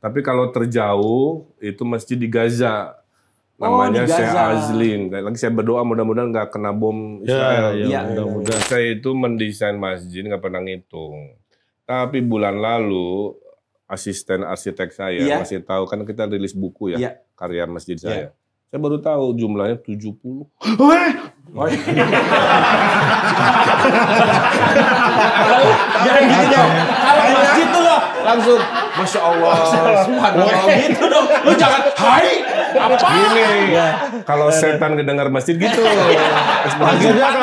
Tapi kalau terjauh itu masjid di Gaza. Oh, Namanya oh, Syekh Azlin. Lagi saya berdoa mudah-mudahan nggak kena bom ya, Israel. Ya, ya, ya mudah-mudahan. Ya. Saya itu mendesain masjid nggak pernah ngitung. Tapi bulan lalu asisten arsitek saya ya. masih tahu kan kita rilis buku ya, ya. karya masjid iya. saya. Ya. Saya baru tahu jumlahnya 70. Jangan gitu dong langsung masya allah subhanallah gitu dong lu jangan hai apa gini iya. kalau setan kedengar masjid gitu iya. maksudnya kan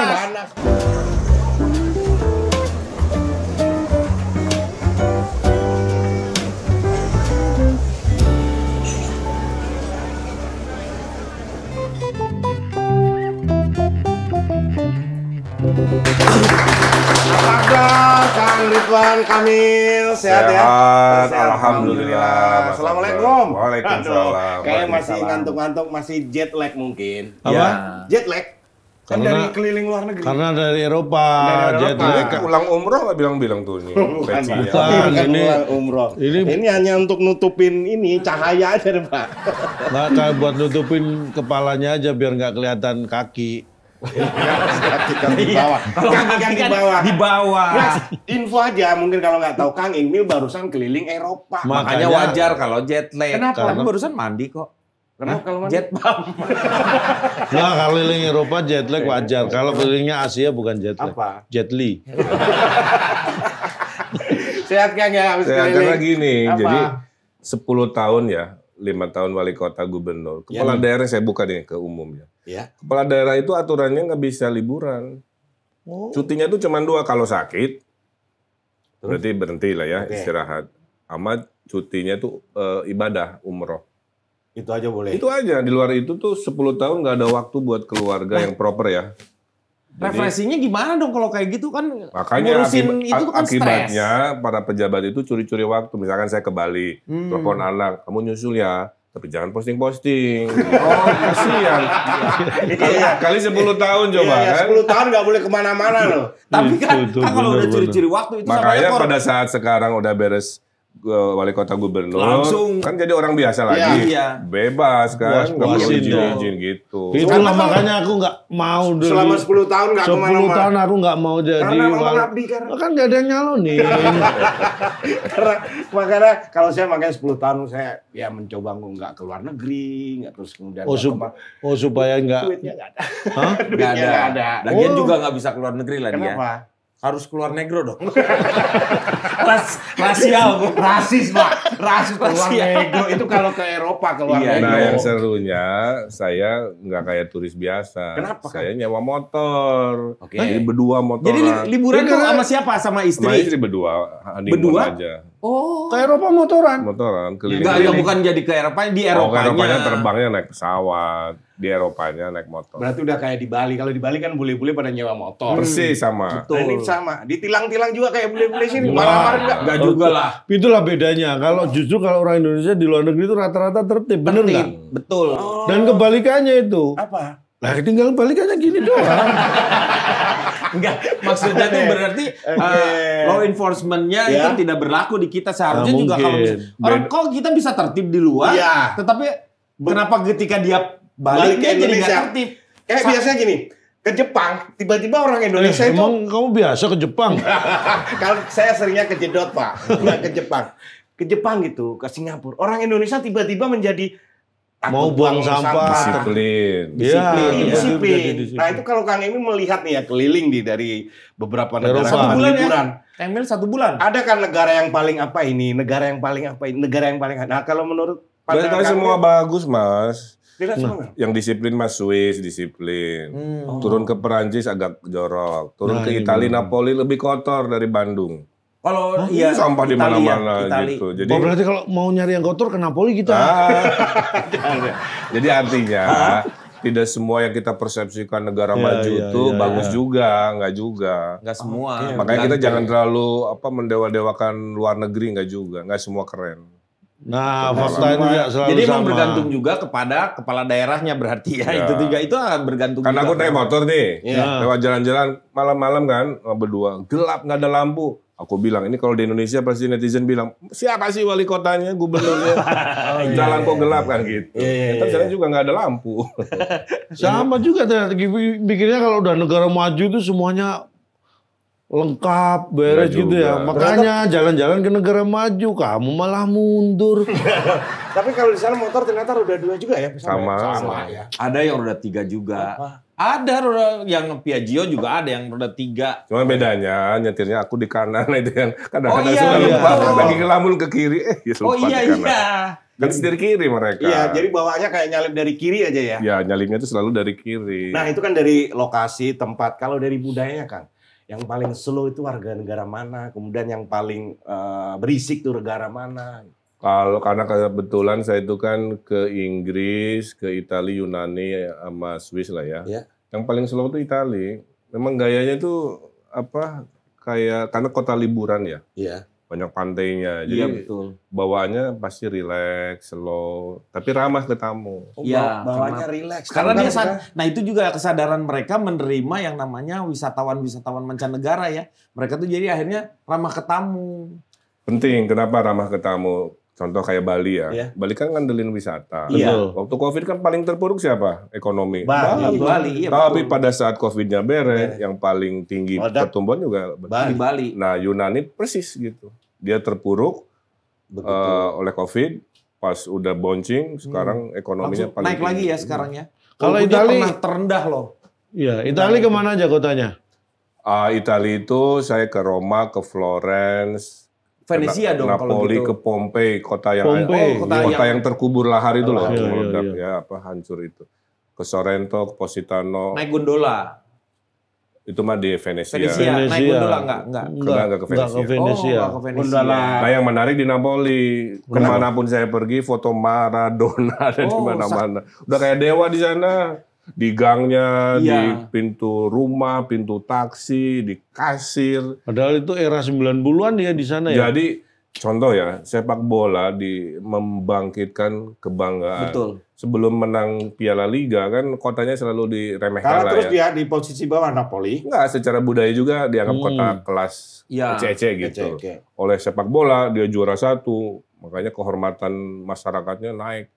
Ridwan Kamil sehat, ya? sehat ya? Sehat, alhamdulillah. alhamdulillah. Assalamualaikum. Waalaikumsalam. Kayak masih ngantuk-ngantuk, masih jet lag mungkin. Apa? Ya. Jet lag. Kan karena, dari keliling luar negeri. Karena dari Eropa, dari Eropa. Jadi lag. Ulang umroh nggak bilang-bilang tuh ini. Ya. Bukan, Bukan ini, ulang umroh. Ini, ini hanya untuk nutupin ini cahaya aja, Pak. Nah, buat nutupin kepalanya aja biar nggak kelihatan kaki. Iya, Kang di iya. bawah. Iya. Kang di bawah. Di bawah. info aja mungkin kalau nggak tahu Kang Emil barusan keliling Eropa. Makanya, Makanya wajar kalau jet lag. Kenapa? Karena barusan mandi kok. Kenapa kalau mandi? Jet lag. nah, kalau keliling Eropa jet lag wajar. Kalau kelilingnya Asia bukan jet lag. Jet li. Sehat Kang ya habis Sehat keliling. Karena gini, Apa? jadi 10 tahun ya, lima tahun wali kota gubernur. Kepala ya, daerah saya buka nih ke umumnya. Ya. Kepala daerah itu aturannya nggak bisa liburan. Oh. Cutinya itu cuma dua kalau sakit. Terus? Berarti berhenti lah ya okay. istirahat. Amat cutinya itu e, eh, ibadah umroh. Itu aja boleh. Itu aja di luar itu tuh 10 tahun nggak ada waktu buat keluarga nah. yang proper ya. Jadi, gimana dong kalau kayak gitu kan makanya ngurusin itu kan akibatnya stress. para pejabat itu curi-curi waktu misalkan saya ke Bali hmm. telepon anak kamu nyusul ya tapi jangan posting-posting. Oh, iya. oh kasihan. kali, kali 10 tahun coba iya, iya kan. 10 tahun gak boleh kemana-mana loh. Tapi kan, itu, itu, kan kalau bener, udah ciri-ciri waktu itu Makanya pada saat sekarang udah beres wali kota gubernur langsung kan jadi orang biasa ya, lagi iya. bebas kan nggak perlu izin izin gitu itulah lah makanya aku nggak mau dulu selama 10 tahun nggak kemana 10 tahun aku nggak mau jadi karena wali karena... kan nggak ada nyalon nih karena makanya kalau saya makanya 10 tahun saya ya mencoba nggak ke luar negeri nggak terus kemudian oh, sup oh supaya nggak duitnya nggak ada nggak ada. ada. lagian oh. juga nggak bisa ke luar negeri lah Kenapa? dia harus keluar negro dong. Ras, rasial, bu. rasis pak, rasis keluar rasial. negro itu kalau ke Eropa keluar iya, negro. Nah yang serunya saya nggak kayak turis biasa. Kenapa? Saya kan? nyewa motor. Oke. Okay. Jadi berdua motor. Jadi liburan iya, tuh kan? sama siapa? Sama istri. Sama istri berdua. Berdua aja Oh. Ke Eropa motoran. Motoran keliling. Enggak, ya bukan jadi ke Eropa, di oh, Eropanya. Oh, ke Eropanya terbangnya naik pesawat, di Eropanya naik motor. Berarti udah kayak di Bali. Kalau di Bali kan bule-bule pada nyewa motor. Hmm. Persis sama. Betul. Nah, ini sama. Ditilang-tilang juga kayak bule-bule sini. Marah-marah enggak? Enggak juga lah. Itulah bedanya. Kalau justru kalau orang Indonesia di luar negeri itu rata-rata tertib, bener nggak? Betul. Oh. Dan kebalikannya itu. Apa? Nah, tinggal balikannya gini doang. Enggak, maksudnya tuh eh, berarti eh, eh, okay. uh, law enforcementnya yeah. itu ya. tidak berlaku di kita seharusnya nah, juga kalau misalnya, orang kok kita bisa tertib di luar, yeah. tetapi Be kenapa ketika dia balik, ke jadi nggak tertib? Kayak biasanya gini, ke Jepang, tiba-tiba orang Indonesia eh, itu emang kamu biasa ke Jepang? kalau saya seringnya ke Jedot pak, nggak ke Jepang. Ke Jepang gitu, ke Singapura, orang Indonesia tiba-tiba menjadi mau buang sampah, disiplin, iya, disiplin, ya, disiplin. Ya. Nah itu kalau Kang Emil melihat nih ya keliling di dari beberapa negara satu bulan ya? liburan. Ya. Emil satu bulan. Ada kan negara yang paling apa ini? Negara yang paling apa ini? Negara yang paling nah kalau menurut pandangan semua ya? bagus mas. Tidak nah. Yang disiplin mas Swiss disiplin. Hmm. Turun ke Perancis agak jorok. Turun nah, ke iya. Italia Napoli lebih kotor dari Bandung. Kalau oh, iya sampah di ya, mana-mana gitu. Jadi oh, berarti kalau mau nyari yang kotor ke Napoli kita. Ah. jadi artinya tidak semua yang kita persepsikan negara yeah, maju yeah, itu yeah, iya. bagus yeah. juga, nggak juga. Nggak semua. Okay, Makanya kita jangan terlalu apa mendewa-dewakan luar negeri nggak juga, nggak semua keren. Nah, fakta itu ya selalu Jadi memang bergantung juga kepada kepala daerahnya berarti ya, ya. itu juga itu ah, bergantung. Karena juga aku naik kan. motor nih, ya. lewat jalan-jalan malam-malam kan berdua gelap nggak ada lampu Aku bilang ini kalau di Indonesia pasti netizen bilang siapa sih wali kotanya, gubernurnya, oh, iya, jalan iya, kok iya. gelap kan gitu. Iya, iya, Tapi iya. juga nggak ada lampu. Sama juga strategi pikirnya kalau udah negara maju itu semuanya lengkap beres gitu ya. Makanya jalan-jalan ke negara maju, kamu malah mundur. Tapi kalau di sana motor ternyata roda dua juga ya? ya? Sama. Sama, sama ya. Ada yang roda tiga juga. Apa? Ada roda yang Piaggio juga ada yang roda tiga. Cuma bedanya nyetirnya aku di kanan itu yang kadang-kadang oh, iya, suka iya. lupa iya. Oh. lagi ngelamun ke kiri eh ya Oh iya di iya. Kan dari kiri mereka. Iya, jadi bawaannya kayak nyalip dari kiri aja ya. Iya, nyalipnya itu selalu dari kiri. Nah, itu kan dari lokasi, tempat. Kalau dari budayanya kan, yang paling slow itu warga negara mana, kemudian yang paling uh, berisik itu negara mana. Kalau karena kebetulan saya itu kan ke Inggris, ke Italia, Yunani, sama Swiss lah ya. ya. Yang paling slow itu Italia. Memang gayanya itu apa kayak karena kota liburan ya. Iya. Banyak pantainya. Iya, jadi ya, betul. bawaannya pasti relax, slow, tapi ramah ke tamu. Oh, iya, oh, bawaannya relax. Karena, karena dia kan nah itu juga kesadaran mereka menerima yang namanya wisatawan-wisatawan mancanegara ya. Mereka tuh jadi akhirnya ramah ke tamu. Penting kenapa ramah ke Contoh kayak Bali ya. Yeah. Bali kan ngandelin wisata. Iya. Waktu Covid kan paling terpuruk siapa? Ekonomi. Bali, Bali. Bali iya, iya Tapi betul. pada saat Covidnya beres, yeah. yang paling tinggi Wadah. pertumbuhan juga Bali. Bali. Nah Yunani persis gitu. Dia terpuruk uh, oleh Covid. Pas udah boncing, hmm. sekarang hmm. ekonominya Langsung paling naik tinggi. lagi ya sekarang ya. Kalau Italia pernah terendah loh. Iya, Italia nah, kemana aja kotanya? Uh, ah, Italia itu saya ke Roma, ke Florence, Venesia dong Napoli kalau gitu. ke Pompei, kota yang Pompei. Oh, kota, kota yang terkubur lahar itu lah, oh, iya, iya, iya. ya apa hancur itu. Ke Sorrento, ke Positano. Naik gondola. Itu mah di Venesia. Venesia. Venesia. Naik gondola enggak? Enggak. Enggak, enggak ke Venesia. Enggak ke Venesia. Oh, ke Venesia. Gondola. Nah, yang menarik di Napoli, kemanapun saya pergi foto Maradona ada oh, di mana-mana. Udah kayak dewa di sana di gangnya, iya. di pintu rumah, pintu taksi, di kasir. Padahal itu era 90-an ya di sana ya. Jadi contoh ya, sepak bola di membangkitkan kebanggaan. Betul. Sebelum menang Piala Liga kan kotanya selalu diremehkan Karena terus ya. dia di posisi bawah Napoli. Enggak, secara budaya juga dianggap hmm. kota kelas ya. CC gitu. Ece -ece. Oleh sepak bola dia juara satu, makanya kehormatan masyarakatnya naik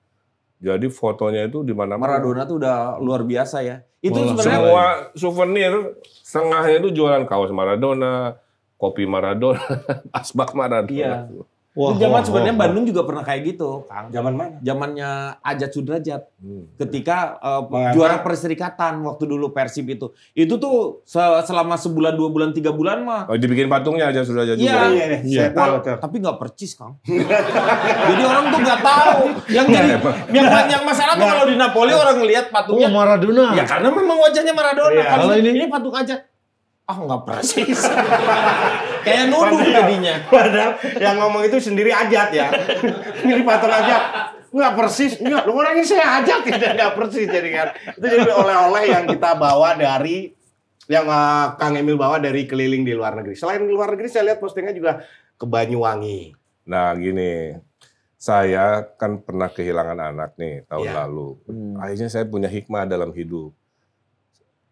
jadi fotonya itu di mana Maradona tuh udah luar biasa ya. Itu Malah. sebenarnya semua souvenir setengahnya itu jualan kaos Maradona, kopi Maradona, asbak Maradona. Iya. Wah, di zaman sebenarnya Bandung juga pernah kayak gitu, Kang. Zaman mana? Zamannya Ajat Sudrajat. Hmm. Ketika uh, juara perserikatan waktu dulu Persib itu. Itu tuh se selama sebulan, dua bulan, tiga bulan mah. Oh, dibikin patungnya Ajat Sudrajat ya, juga. Iya, iya. iya, iya. iya. Tahu, tahu. Tapi nggak percis, Kang. jadi orang tuh nggak tahu. Yang jadi yang, banyak masalah tuh kalau di Napoli orang ngelihat patungnya. Oh, Maradona. Ya karena memang wajahnya Maradona. Ya. Kalau ini, ini patung aja Ah oh, nggak persis. Kayak nuduh jadinya. Padahal yang ngomong itu sendiri ajat ya. Milih patron ajat. Nggak persis. Nggak, lu ngomongin saya ajat tidak nggak persis jadi kan. Itu jadi oleh-oleh yang kita bawa dari yang uh, Kang Emil bawa dari keliling di luar negeri. Selain di luar negeri saya lihat postingnya juga ke Banyuwangi. Nah, gini. Saya kan pernah kehilangan anak nih tahun ya. lalu. Hmm. Akhirnya saya punya hikmah dalam hidup.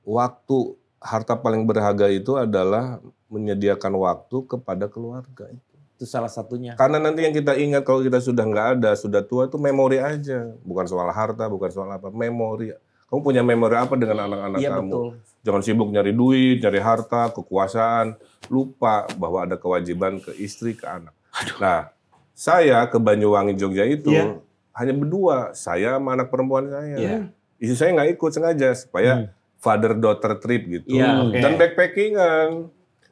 Waktu harta paling berharga itu adalah menyediakan waktu kepada keluarga itu. Itu salah satunya. Karena nanti yang kita ingat kalau kita sudah nggak ada, sudah tua itu memori aja, bukan soal harta, bukan soal apa, memori. Kamu punya memori apa dengan anak-anak iya, kamu? Betul. Jangan sibuk nyari duit, nyari harta, kekuasaan, lupa bahwa ada kewajiban ke istri, ke anak. Aduh. Nah, saya ke Banyuwangi Jogja itu yeah. hanya berdua, saya sama anak perempuan saya. Yeah. Istri saya nggak ikut sengaja supaya hmm father daughter trip gitu. Ya, hmm, okay. Dan backpackingan.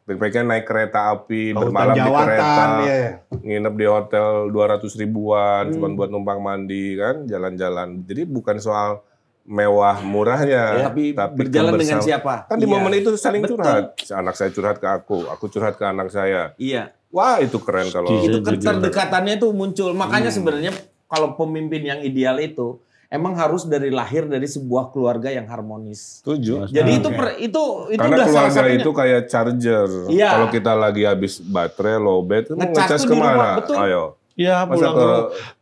Backpackingan naik kereta api, Kau oh, bermalam di kereta, ya. nginep di hotel 200 ribuan hmm. cuma buat numpang mandi kan, jalan-jalan. Jadi bukan soal mewah murahnya ya, tapi, tapi berjalan dengan siapa kan di ya. momen itu saling Betul. curhat anak saya curhat ke aku aku curhat ke anak saya iya wah itu keren kalau itu keterdekatannya itu muncul makanya hmm. sebenarnya kalau pemimpin yang ideal itu emang harus dari lahir dari sebuah keluarga yang harmonis. Tujuh. Iya, jadi nah, itu per, itu itu Karena udah keluarga salah itu kayak charger. Iya. Kalau kita lagi habis baterai lowbat, mau ngecas kemana? Betul. Ayo. Iya pulang ke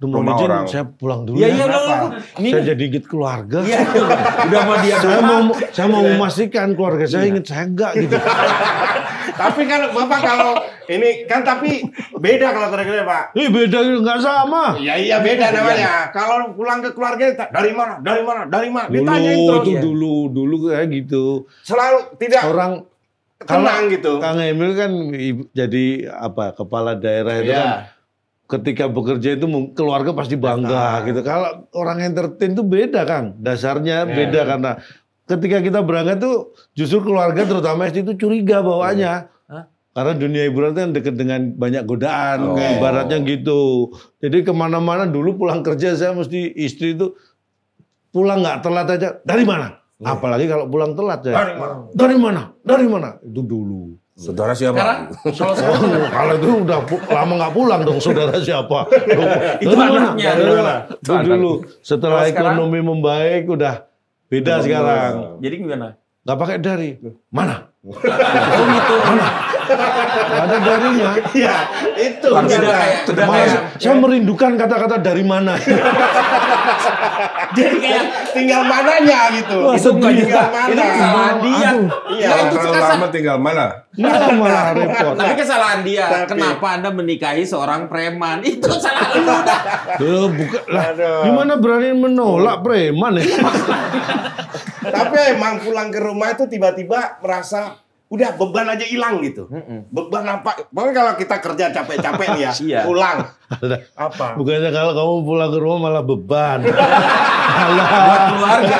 dulu. Rumah izin, orang. saya pulang dulu iya, ya. iya dong. ini... Saya jadi gigit keluarga. Iya. Udah mau dia. Saya mau saya mau memastikan keluarga saya iya. ingin saya enggak gitu. tapi kan Bapak kalau ini kan tapi beda kalau terakhir Pak. Ih beda nggak sama. Iya iya beda iya, namanya. Iya. Kalau pulang ke keluarga dari mana? Dari mana? Dari mana? Dulu, Ditanya itu. itu ya. dulu dulu kayak gitu. Selalu tidak orang tenang gitu. Kang Emil kan jadi apa kepala daerah itu ya. kan ketika bekerja itu keluarga pasti bangga Betul. gitu. Kalau orang entertain itu beda Kang, dasarnya ya. beda karena ketika kita berangkat tuh justru keluarga terutama istri itu curiga bawaannya. Iya. Karena dunia hiburan itu yang dekat dengan banyak godaan, oh. ibaratnya gitu. Jadi kemana-mana dulu pulang kerja saya mesti istri itu pulang nggak telat aja. Dari mana? Hmm. Apalagi kalau pulang telat ya. Dari mana? Dari mana? Dari mana? Itu dulu. Saudara siapa? Kalau oh, kalau itu udah lama nggak pulang dong saudara siapa? itu anaknya. Itu dulu setelah ekonomi membaik udah Beda sekarang. Jadi gimana? Gak pakai dari. Mana? oh gitu. Mana? ada darinya. Iya, itu. kayak, udah kayak, saya merindukan kata-kata dari mana. Jadi kayak tinggal mananya gitu. Wah, itu bukan tinggal Mana. Itu kesalahan dia. Iya. Nah, itu kesalahan. lama tinggal mana? Nah, malah repot. Tapi kesalahan dia. Tapi... Kenapa Anda menikahi seorang preman? Itu salah lu dah. bukan Gimana berani menolak preman ya? Tapi emang pulang ke rumah itu tiba-tiba merasa udah beban aja hilang gitu. Mm-mm. Beban apa? Pokoknya kalau kita kerja capek-capek ya, iya. pulang apa? Bukannya kalau kamu pulang ke rumah malah beban. Alah. buat keluarga.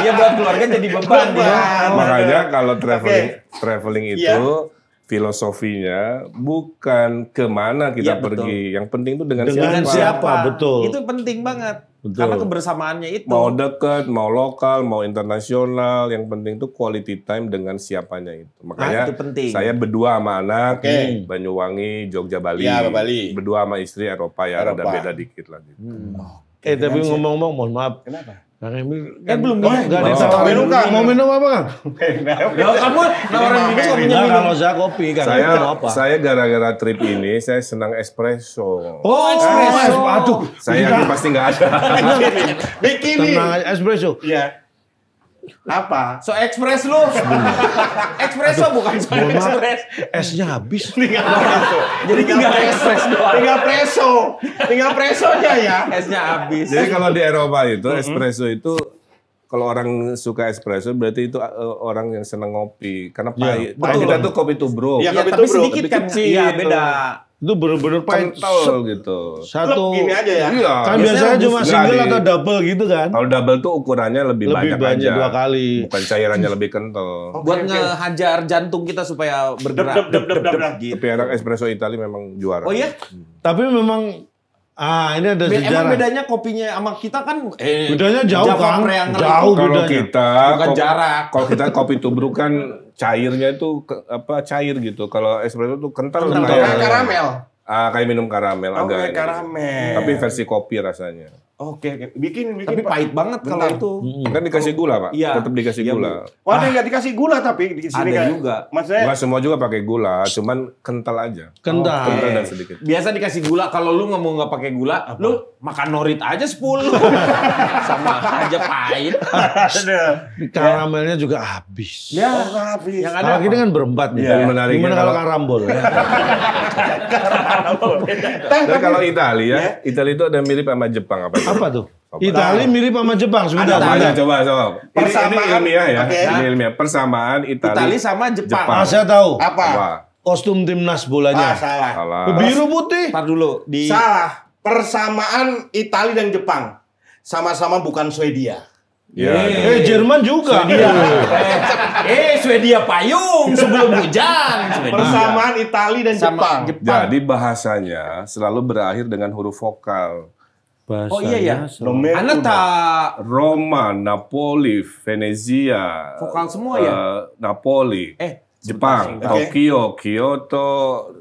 Iya buat keluarga jadi beban, beban. Ya. Makanya kalau traveling okay. traveling iya. itu yeah filosofinya bukan kemana kita ya, pergi. Yang penting itu dengan, dengan siapa. siapa. Betul. Itu penting banget. Betul. Karena kebersamaannya itu. Mau dekat, mau lokal, mau internasional, yang penting itu quality time dengan siapanya itu. Nah, Makanya nah, itu penting. saya berdua sama anak, okay. Banyuwangi, Jogja, Bali. Ya, Bali. Berdua sama istri Eropa ya, Eropa. ada beda dikit lagi. Gitu. Hmm. Oh, eh tapi ngomong-ngomong, mohon maaf. Kenapa? Kang nah, Emil kan eh, belum minum. Enggak ada yang minum kan? Mau minum apa Kang? Ya kamu nawarin minum punya minum. Kalau saya kopi kan Saya apa? Saya gara-gara trip ini saya senang espresso. Oh, oh espresso. Aduh, saya iya. pasti enggak ada. bikin, Tenang espresso. Iya. Apa? So express lu. Espresso bukan so express Esnya habis. Tinggal Jadi tinggal express doang. Tinggal preso. Tinggal presonya ya. Esnya habis. Jadi kalau di Eropa itu espresso itu kalau orang suka espresso berarti itu eh, orang yang senang ngopi karena iya, pahit. Ya, kita tuh kopi tubruk. Ya, kopi ya, tapi sedikit kan. Iya, beda itu bener-bener pentol gitu. Satu gini aja ya. Iya. Kan biasanya, cuma single di, atau double gitu kan. Kalau double tuh ukurannya lebih, lebih banyak, banyak aja. dua kali. Bukan cairannya lebih kental. Okay, Buat okay. ngehajar jantung kita supaya bergerak. Gitu. Tapi anak espresso Italia memang juara. Oh iya? Hmm. Tapi memang Ah, ini ada sejarah. Emang bedanya kopinya sama kita kan eh, bedanya jauh kan? jauh kalau bedanya. kita bukan jarak. Kalau kita kopi tubruk kan cairnya itu ke, apa cair gitu. Kalau espresso itu kental, kental kayak karamel. Ah, kayak minum karamel oh, agak. kayak gitu. karamel. Tapi versi kopi rasanya. Oke, oke, bikin bikin. Tapi pahit banget kalau itu. Hmm. Kan dikasih gula, Pak. Iya. Tetap dikasih iya, gula. Oh, ada ah. nggak dikasih gula tapi di sini ada kan. juga. Maksudnya Enggak semua juga pakai gula, cuman kental aja. Kental. Oh, okay. Kental dan sedikit. Biasa dikasih gula kalau lu nggak mau nggak pakai gula, Apa? lu makan norit aja 10 sama aja pahit karamelnya ya. juga habis ya oh, habis yang ada kita kan berempat nih ya. menarik gimana ya, kalau karambol ya. dan kalau Italia ya Italia itu ada mirip sama Jepang apa apa tuh Italia mirip sama Jepang sudah. Ada, coba coba. Persamaan ini, ini ilmiah ya. Okay. Ini ilmiah persamaan Italia Itali sama Jepang. Jepang. Ah, saya tahu. Apa? apa? Kostum timnas bolanya. Ah, salah. salah. Biru putih. Tar dulu di Salah persamaan Italia dan Jepang sama-sama bukan Swedia. Ya, eh, ya. eh, Jerman juga. Swedia. eh, Swedia payung sebelum hujan. Swedia. Persamaan Italia dan Sama Jepang. Jepang. Jadi bahasanya selalu berakhir dengan huruf vokal. Bahasanya oh iya ya. Romeo, Anata Roma, Napoli, Venezia. Vokal semua ya. Uh, Napoli. Eh, Jepang, okay. Tokyo, Kyoto,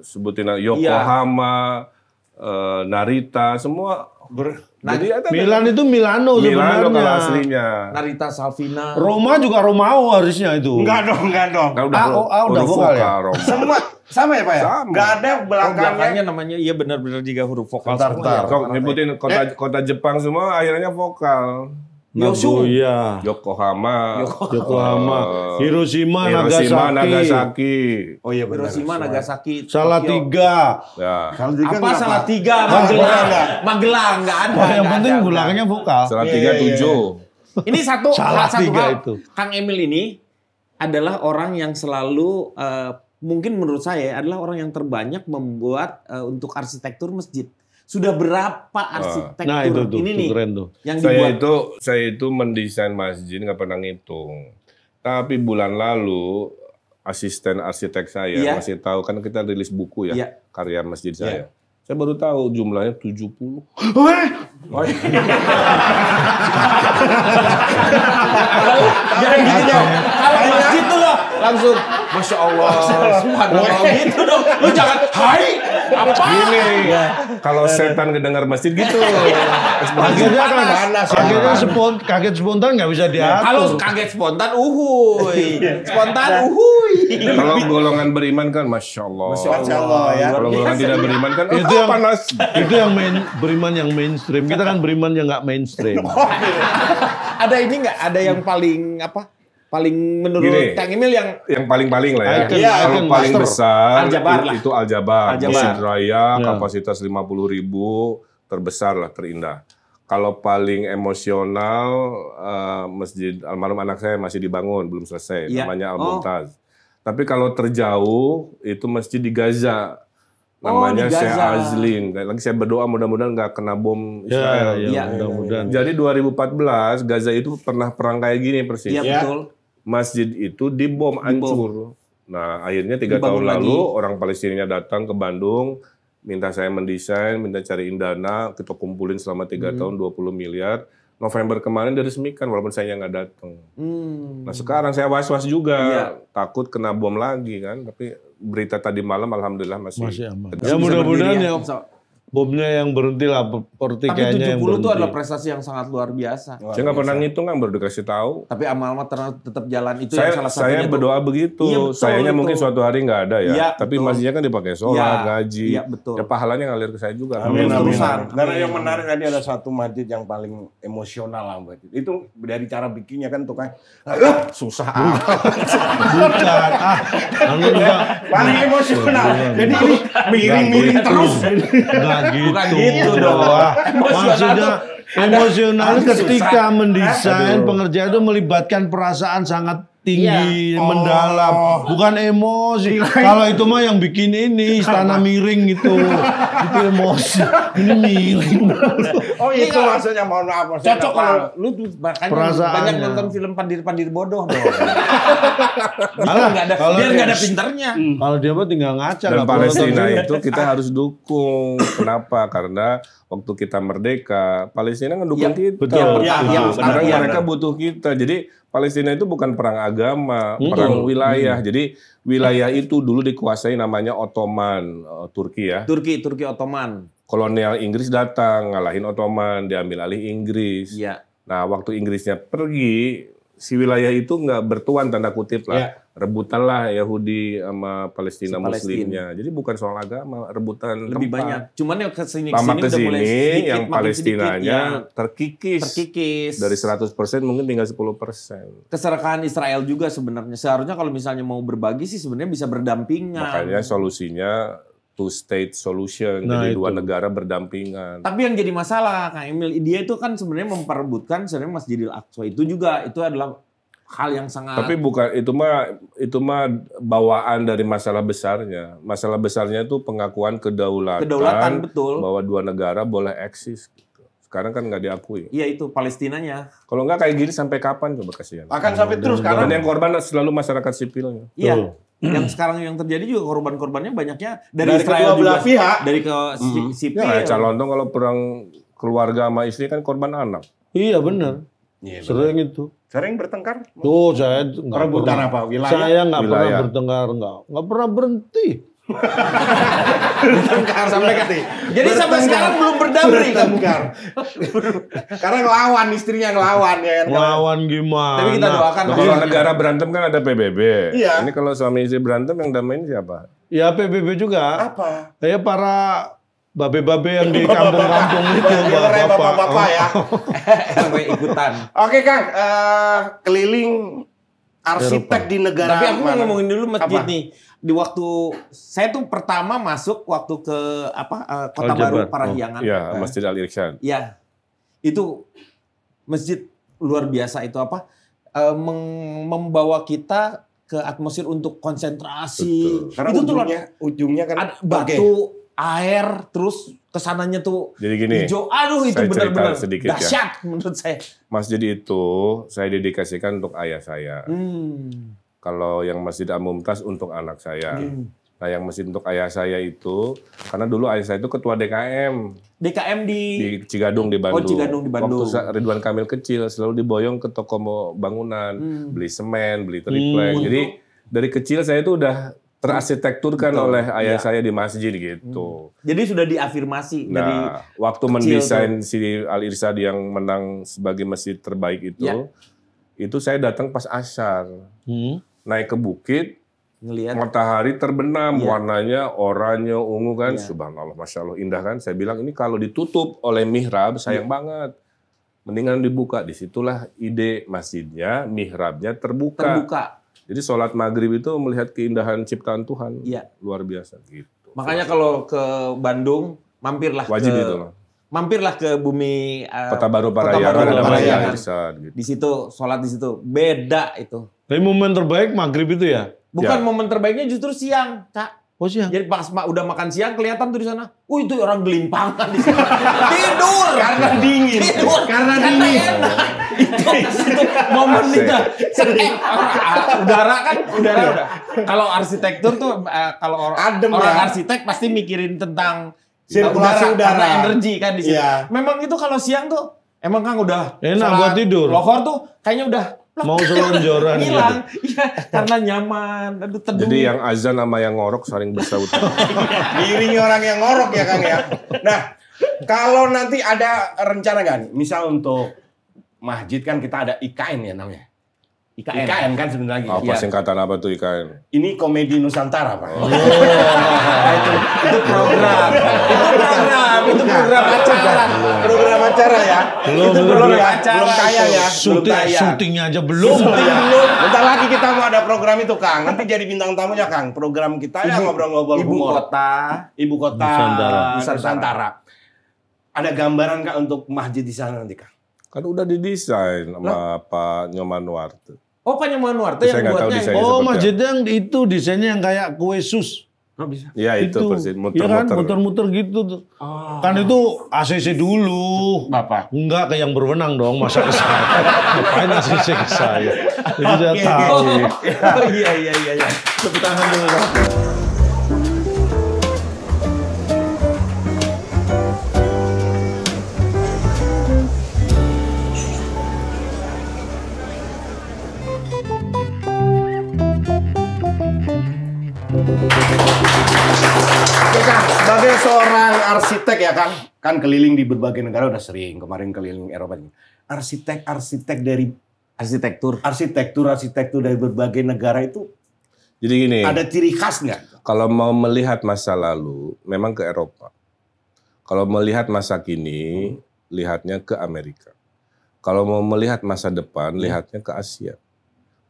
sebutin iya. Yokohama. Iya uh, Narita, semua ber nah, jadi Milan itu Milano Milano sebenarnya. kalau aslinya. Narita Salvina. Roma juga Romao harusnya itu. Enggak dong, enggak dong. Enggak udah. A, ah, oh, A ah, udah vokal ya. Roma. Semua sama ya Pak ya? Sama. Enggak ada oh, belakangnya. Oh, belakangnya namanya iya benar-benar juga huruf vokal. Bentar, ya. bentar. Kok nyebutin kota eh. kota Jepang semua akhirnya vokal. Nagoya, Yosu. Iya. Yokohama, Yokohama, Yokohama. Eh, Hiroshima, Hiroshima Nagasaki. Nagasaki. Oh iya benar. Hiroshima Nagasaki. Salatiga. Ya. tiga Apa tiga? Magelang. Magelang nggak ada. yang penting gulangnya vokal. Salatiga yeah, iya, iya. tujuh. Yeah. Ini satu salah satu hal. Itu. Kang Emil ini adalah orang yang selalu uh, mungkin menurut saya adalah orang yang terbanyak membuat uh, untuk arsitektur masjid sudah berapa ah. arsitektur nah, itu tuh, ini tuh, nih keren tuh. yang saya dibuat. itu saya itu mendesain masjid nggak pernah ngitung tapi bulan lalu asisten arsitek saya yeah. masih tahu kan kita rilis buku ya yeah. karya masjid iya. saya yeah. saya baru tahu jumlahnya 70 puluh Oh, Jangan gitu dong. Kalau masjid tuh loh langsung Masya Allah. Subhanallah gitu dong. Lu jangan hai Gini, ya. kalau setan kedengar masjid gitu. Akhirnya kan panas. Kagetnya ya. spontan, kaget spontan nggak bisa iya, diatur. Kalau kaget spontan, uhui. Iya. Spontan, iya. uhui. Kalau golongan beriman kan, masya Allah. Masya Allah ya. Kalau golongan tidak beriman kan, itu ah, yang panas. Itu yang main beriman yang mainstream. Kita kan beriman yang nggak mainstream. Ada ini nggak? Ada yang paling apa? paling menurut Gini, Kang Emil yang yang paling-paling lah ya. Iya, kalau paling master. besar Aljabar lah. itu Aljabar, Aljabar. Masjid Raya ya. kapasitas 50 ribu terbesar lah terindah. Kalau paling emosional uh, masjid almarhum anak saya masih dibangun belum selesai ya. namanya Al oh. Mumtaz. Oh. Tapi kalau terjauh itu masjid di Gaza oh, namanya oh, Syekh Azlin. Lagi saya berdoa mudah-mudahan nggak kena bom iya, Israel. Ya, ya, ya. mudah-mudahan. Jadi 2014 Gaza itu pernah perang kayak gini persis. Iya, iya. betul masjid itu dibom hancur. Nah, akhirnya tiga tahun lagi. lalu orang Palestina datang ke Bandung, minta saya mendesain, minta cariin dana, kita kumpulin selama tiga hmm. tahun 20 miliar. November kemarin diresmikan walaupun saya nggak datang. Hmm. Nah sekarang saya was-was juga iya. takut kena bom lagi kan, tapi berita tadi malam alhamdulillah masih. masih aman. Ya mudah-mudahan ya. ya. Bobnya yang berhenti lah pertikaiannya yang berhenti. Tapi 70 itu adalah prestasi yang sangat luar biasa. Luar saya nggak pernah ngitung kan baru dikasih tahu. Tapi amal-amal tetap jalan itu saya, yang salah satunya. Saya berdoa itu. begitu. Ya, betul, mungkin suatu hari nggak ada ya. ya tapi betul. masjidnya kan dipakai sholat, ya, ngaji. Ya, betul. ya pahalanya ngalir ke saya juga. Amin, amin, amin. amin. Karena yang menarik tadi ada satu masjid yang paling emosional lah buat itu. dari cara bikinnya kan tuh kan susah. Ah. Bukan. paling emosional. Jadi ini miring-miring gitu. terus gitu. Bukan gitu, gitu dong. Maksudnya emosional ketika mendesain pengerjaan itu melibatkan perasaan sangat tinggi yeah. mendalam oh. bukan emosi iya. kalau itu mah yang bikin ini istana miring gitu itu emosi ini miring oh iya. itu maksudnya mau maaf cocok kalau lu tuh banyak nonton film pandir-pandir bodoh dong Alah, ada, kalau biar nggak ada pinternya hmm. kalau dia mah tinggal ngaca dan Palestina itu kita harus dukung kenapa karena waktu kita merdeka, Palestina ngedukung ya, kita. Betul. Yang, pertama, ya, sekarang ya, mereka ya. butuh kita. Jadi Palestina itu bukan perang agama, hmm. perang hmm. wilayah. Hmm. Jadi wilayah itu dulu dikuasai namanya Ottoman, eh, Turki ya. Turki, Turki Ottoman. Kolonial Inggris datang, ngalahin Ottoman, diambil alih Inggris. Ya. Nah, waktu Inggrisnya pergi, si wilayah itu nggak bertuan tanda kutip lah. Ya rebutan lah Yahudi sama Palestina, si Muslimnya. Jadi bukan soal agama, rebutan lebih tempat. banyak. Cuman yang kesini kesini, kesini mulai sedikit, yang Palestinanya sedikit, ya. terkikis. Terkikis. Dari 100% mungkin tinggal 10%. Keserakahan Israel juga sebenarnya. Seharusnya kalau misalnya mau berbagi sih sebenarnya bisa berdampingan. Makanya solusinya two state solution nah, jadi itu. dua negara berdampingan. Tapi yang jadi masalah Kang Emil dia itu kan sebenarnya memperebutkan sebenarnya Masjidil Aqsa itu juga itu adalah hal yang sangat Tapi bukan itu mah itu mah bawaan dari masalah besarnya. Masalah besarnya itu pengakuan kedaulatan. Kedaulatan betul. Bahwa dua negara boleh eksis gitu. Sekarang kan nggak diakui. Iya itu Palestina Palestinanya. Kalau nggak kayak gini sampai kapan coba kasihan. Akan sampai terus karena yang korban selalu masyarakat sipilnya. Iya. Tuh. Yang sekarang yang terjadi juga korban-korbannya banyaknya dari, dari Israel kedua belah pihak, dari ke hmm. sipil. Ya, calon dong kalau perang keluarga sama istri kan korban anak. Iya benar. Iya, Sering bener. itu. Sering bertengkar? Tuh saya nggak rebutan pernah, apa wilayah? Saya Wilayah. pernah bertengkar, nggak nggak pernah berhenti. bertengkar sampai kati Jadi sampai sekarang belum berdamai bertengkar. Karena ngelawan istrinya ngelawan ya kan. Ngelawan gimana? Tapi kita doakan nah, kalau negara berantem kan ada PBB. Iya. Ini kalau suami istri berantem yang damain siapa? Ya PBB juga. Apa? Ya para babe-babe yang di kampung-kampung itu bapak-bapak ya, bapak ya ikutan oke kang uh, keliling arsitek di negara tapi aku mana? ngomongin dulu masjid nih di waktu saya tuh pertama masuk waktu ke apa uh, kota baru Parahyangan oh, ya masjid Al Irsyad ya itu masjid luar biasa itu apa uh, membawa kita ke atmosfer untuk konsentrasi Betul. karena itu ujungnya, tuh ujungnya kan batu air terus kesananya tuh jadi gini, hijau. Aduh itu benar-benar ya. dahsyat ya. menurut saya. Mas jadi itu saya dedikasikan untuk ayah saya. Hmm. Kalau yang masih Al untuk anak saya. Hmm. Nah yang masih untuk ayah saya itu karena dulu ayah saya itu ketua DKM. DKM di di Cigadung di Bandung. Oh Cigadung di Bandung. Waktu Ridwan Kamil kecil selalu diboyong ke toko bangunan, hmm. beli semen, beli hmm. triplek. Hmm. Jadi dari kecil saya itu udah terarsitekturkan Betul. oleh ayah ya. saya di masjid gitu. Hmm. Jadi sudah diafirmasi nah, dari waktu mendesain itu. si Al Irsad yang menang sebagai masjid terbaik itu, ya. itu saya datang pas asar, hmm. naik ke bukit, Ngeliat. matahari terbenam, ya. warnanya oranye, ungu kan, ya. subhanallah, masya Allah indah kan. Saya bilang ini kalau ditutup oleh mihrab sayang ya. banget. Mendingan dibuka, disitulah ide masjidnya, mihrabnya terbuka. Terbuka jadi sholat maghrib itu melihat keindahan ciptaan Tuhan. Iya. Luar biasa gitu. Makanya kalau ke Bandung mampirlah Wajib ke, itu Mampirlah ke bumi uh, eh, Baru Parayangan, Kota Baru Parayangan. Gitu. Di situ sholat di situ beda itu. Tapi momen terbaik maghrib itu ya? Bukan ya. momen terbaiknya justru siang, Kak. Oh siang. Jadi pas ma udah makan siang kelihatan tuh di sana. Oh itu orang gelimpangan di sana. Tidur karena dingin. Tidur karena, dingin. itu, momen itu. Eh, ah, udara kan udara iya. udah. Kalau arsitektur tuh eh, kalau or Adem, orang ya. arsitek pasti mikirin tentang sirkulasi udara, udara. karena energi kan di sini. Ya. Memang itu kalau siang tuh Emang Kang udah enak buat tidur. Lohor tuh kayaknya udah mau selonjoran hilang gitu. ya, karena nyaman aduh teduh jadi yang azan sama yang ngorok saling bersaut. Diiringi orang yang ngorok ya Kang ya nah kalau nanti ada rencana kan, misal untuk masjid kan kita ada IKN ya namanya IKN. IKN kan sebenarnya. Apa ya. singkatan apa tuh IKN? Ini komedi Nusantara pak. Oh. Nah, itu, itu program, itu program, itu program acara, program acara ya. Belum, itu belum, belum acara, belum kaya ya. Syuting, belum syutingnya aja belum. Syuting ya. belum. Bentar lagi kita mau ada program itu Kang. Nanti jadi bintang tamunya Kang. Program kita ya ngobrol-ngobrol ibu ibu kota, ibu kota Nusantara. Nusantara. Nusantara. Ada gambaran Kak untuk masjid di sana nanti Kang? Kan udah didesain sama Pak Nyoman Wartu. Oh Panyaman Manuarte yang buatnya. Oh masjidnya yang itu desainnya yang kayak kue sus. Oh, bisa. Ya itu, itu iya muter-muter. Ya kan muter-muter gitu tuh. Oh. Kan itu ACC dulu. Bapak. Enggak kayak yang berwenang dong masa ke saya. Ngapain ACC ke saya? Jadi saya tahu. Oh, iya iya iya iya. Tepuk tangan dulu. Iya kan, kan keliling di berbagai negara udah sering. Kemarin keliling Eropa. Arsitek-arsitek dari arsitektur, arsitektur-arsitektur dari berbagai negara itu jadi gini. Ada ciri khas nggak? Kalau mau melihat masa lalu, memang ke Eropa. Kalau melihat masa kini, hmm. lihatnya ke Amerika. Kalau mau melihat masa depan, hmm. lihatnya ke Asia.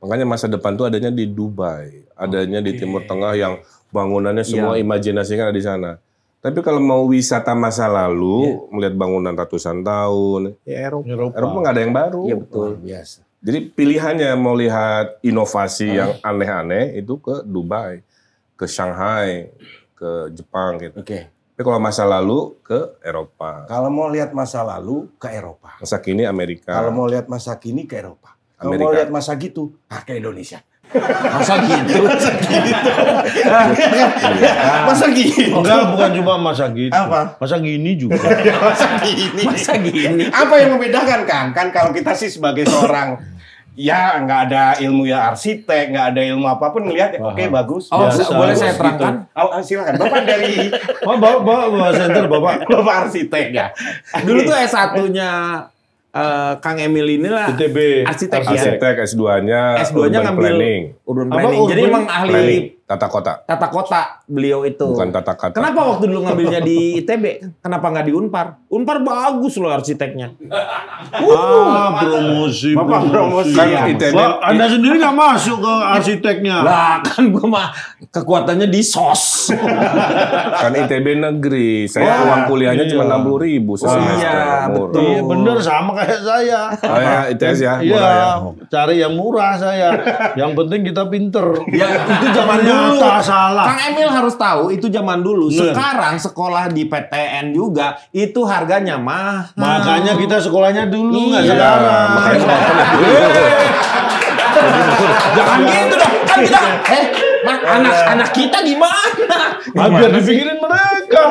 Makanya masa depan tuh adanya di Dubai, adanya okay. di Timur Tengah yang bangunannya semua yeah. imajinasi ada di sana. Tapi kalau mau wisata masa lalu, yeah. melihat bangunan ratusan tahun, ya Eropa. Eropa, Eropa nggak ada yang baru. Iya betul. biasa. Jadi pilihannya mau lihat inovasi ah. yang aneh-aneh itu ke Dubai, ke Shanghai, ke Jepang gitu. Oke. Okay. Tapi kalau masa lalu ke Eropa. Kalau mau lihat masa lalu ke Eropa. Masa kini Amerika. Kalau mau lihat masa kini ke Eropa. Kalau mau lihat masa gitu, pakai ke Indonesia. Masa gitu? Masa gitu? Iya. masa gitu? Enggak, bukan cuma masa gitu. Apa? Masa gini juga. masa gini. Masa gini. Apa yang membedakan, Kang? Kan kalau kita sih sebagai seorang ya nggak ada ilmu ya arsitek, nggak ada ilmu apapun melihat ya oke bagus. Oh, Biasa, boleh bagus, saya gitu. terangkan? Gitu. Oh, ah, silakan. Bapak dari Oh, Bapak, Bapak, Bapak, Bapak, Bapak arsitek ya. Dulu tuh S1-nya Uh, Kang Emil inilah ITB, arsitek, arsitek ya. S2-nya S2-nya ngambil planning. urban planning. Apa, urban Jadi emang ahli planning Tata kota. Tata kota beliau itu. Bukan tata kata. Kenapa waktu dulu ngambilnya di ITB? Kenapa nggak di Unpar? Unpar bagus loh arsiteknya. Ah, uh, ah, promosi, Bapak promosi. Kan ITB. anda sendiri nggak masuk ke arsiteknya. Lah kan gue mah kekuatannya di sos. kan ITB negeri. Saya oh, uang kuliahnya iya. cuma enam puluh ribu sesemester. Iya murah. betul. Iya bener sama kayak saya. Oh, ya, ITS ya. Iya. Ya. Cari yang murah saya. yang penting kita pinter. ya itu zamannya dulu. salah. Kang Emil harus tahu itu zaman dulu. Bener. Iya. Sekarang sekolah di PTN juga itu harganya mah. Makanya kita sekolahnya dulu iya. nggak iya. sekarang. Makanya iya. sekolah dulu. Jangan gitu dong. Kan kita eh anak-anak kita di mana? Biar dipikirin mereka.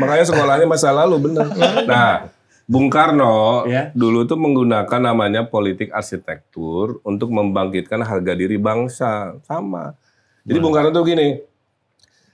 Makanya sekolahnya masa lalu bener. Nah, Bung Karno ya. dulu tuh menggunakan namanya politik arsitektur untuk membangkitkan harga diri bangsa sama. Jadi Bung Karno tuh gini,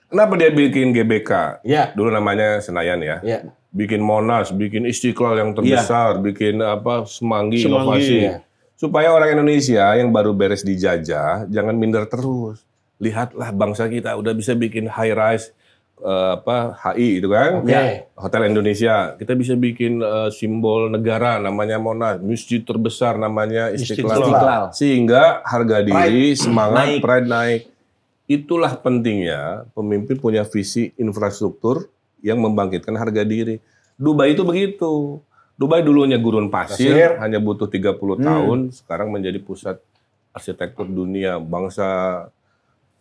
kenapa dia bikin GBK? Ya. Dulu namanya Senayan ya. ya. Bikin Monas, bikin Istiqlal yang terbesar, ya. bikin apa Semanggi, Semanggi inovasi. Ya. Supaya orang Indonesia yang baru beres dijajah jangan minder terus. Lihatlah bangsa kita udah bisa bikin high rise uh, apa HI itu kan okay. Ya, Hotel Indonesia kita bisa bikin uh, simbol negara namanya Monas masjid terbesar namanya Istiqlal, Istiqlal. sehingga harga diri pride. semangat naik. pride naik itulah pentingnya pemimpin punya visi infrastruktur yang membangkitkan harga diri Dubai itu begitu Dubai dulunya gurun pasir, pasir. hanya butuh 30 hmm. tahun sekarang menjadi pusat arsitektur dunia bangsa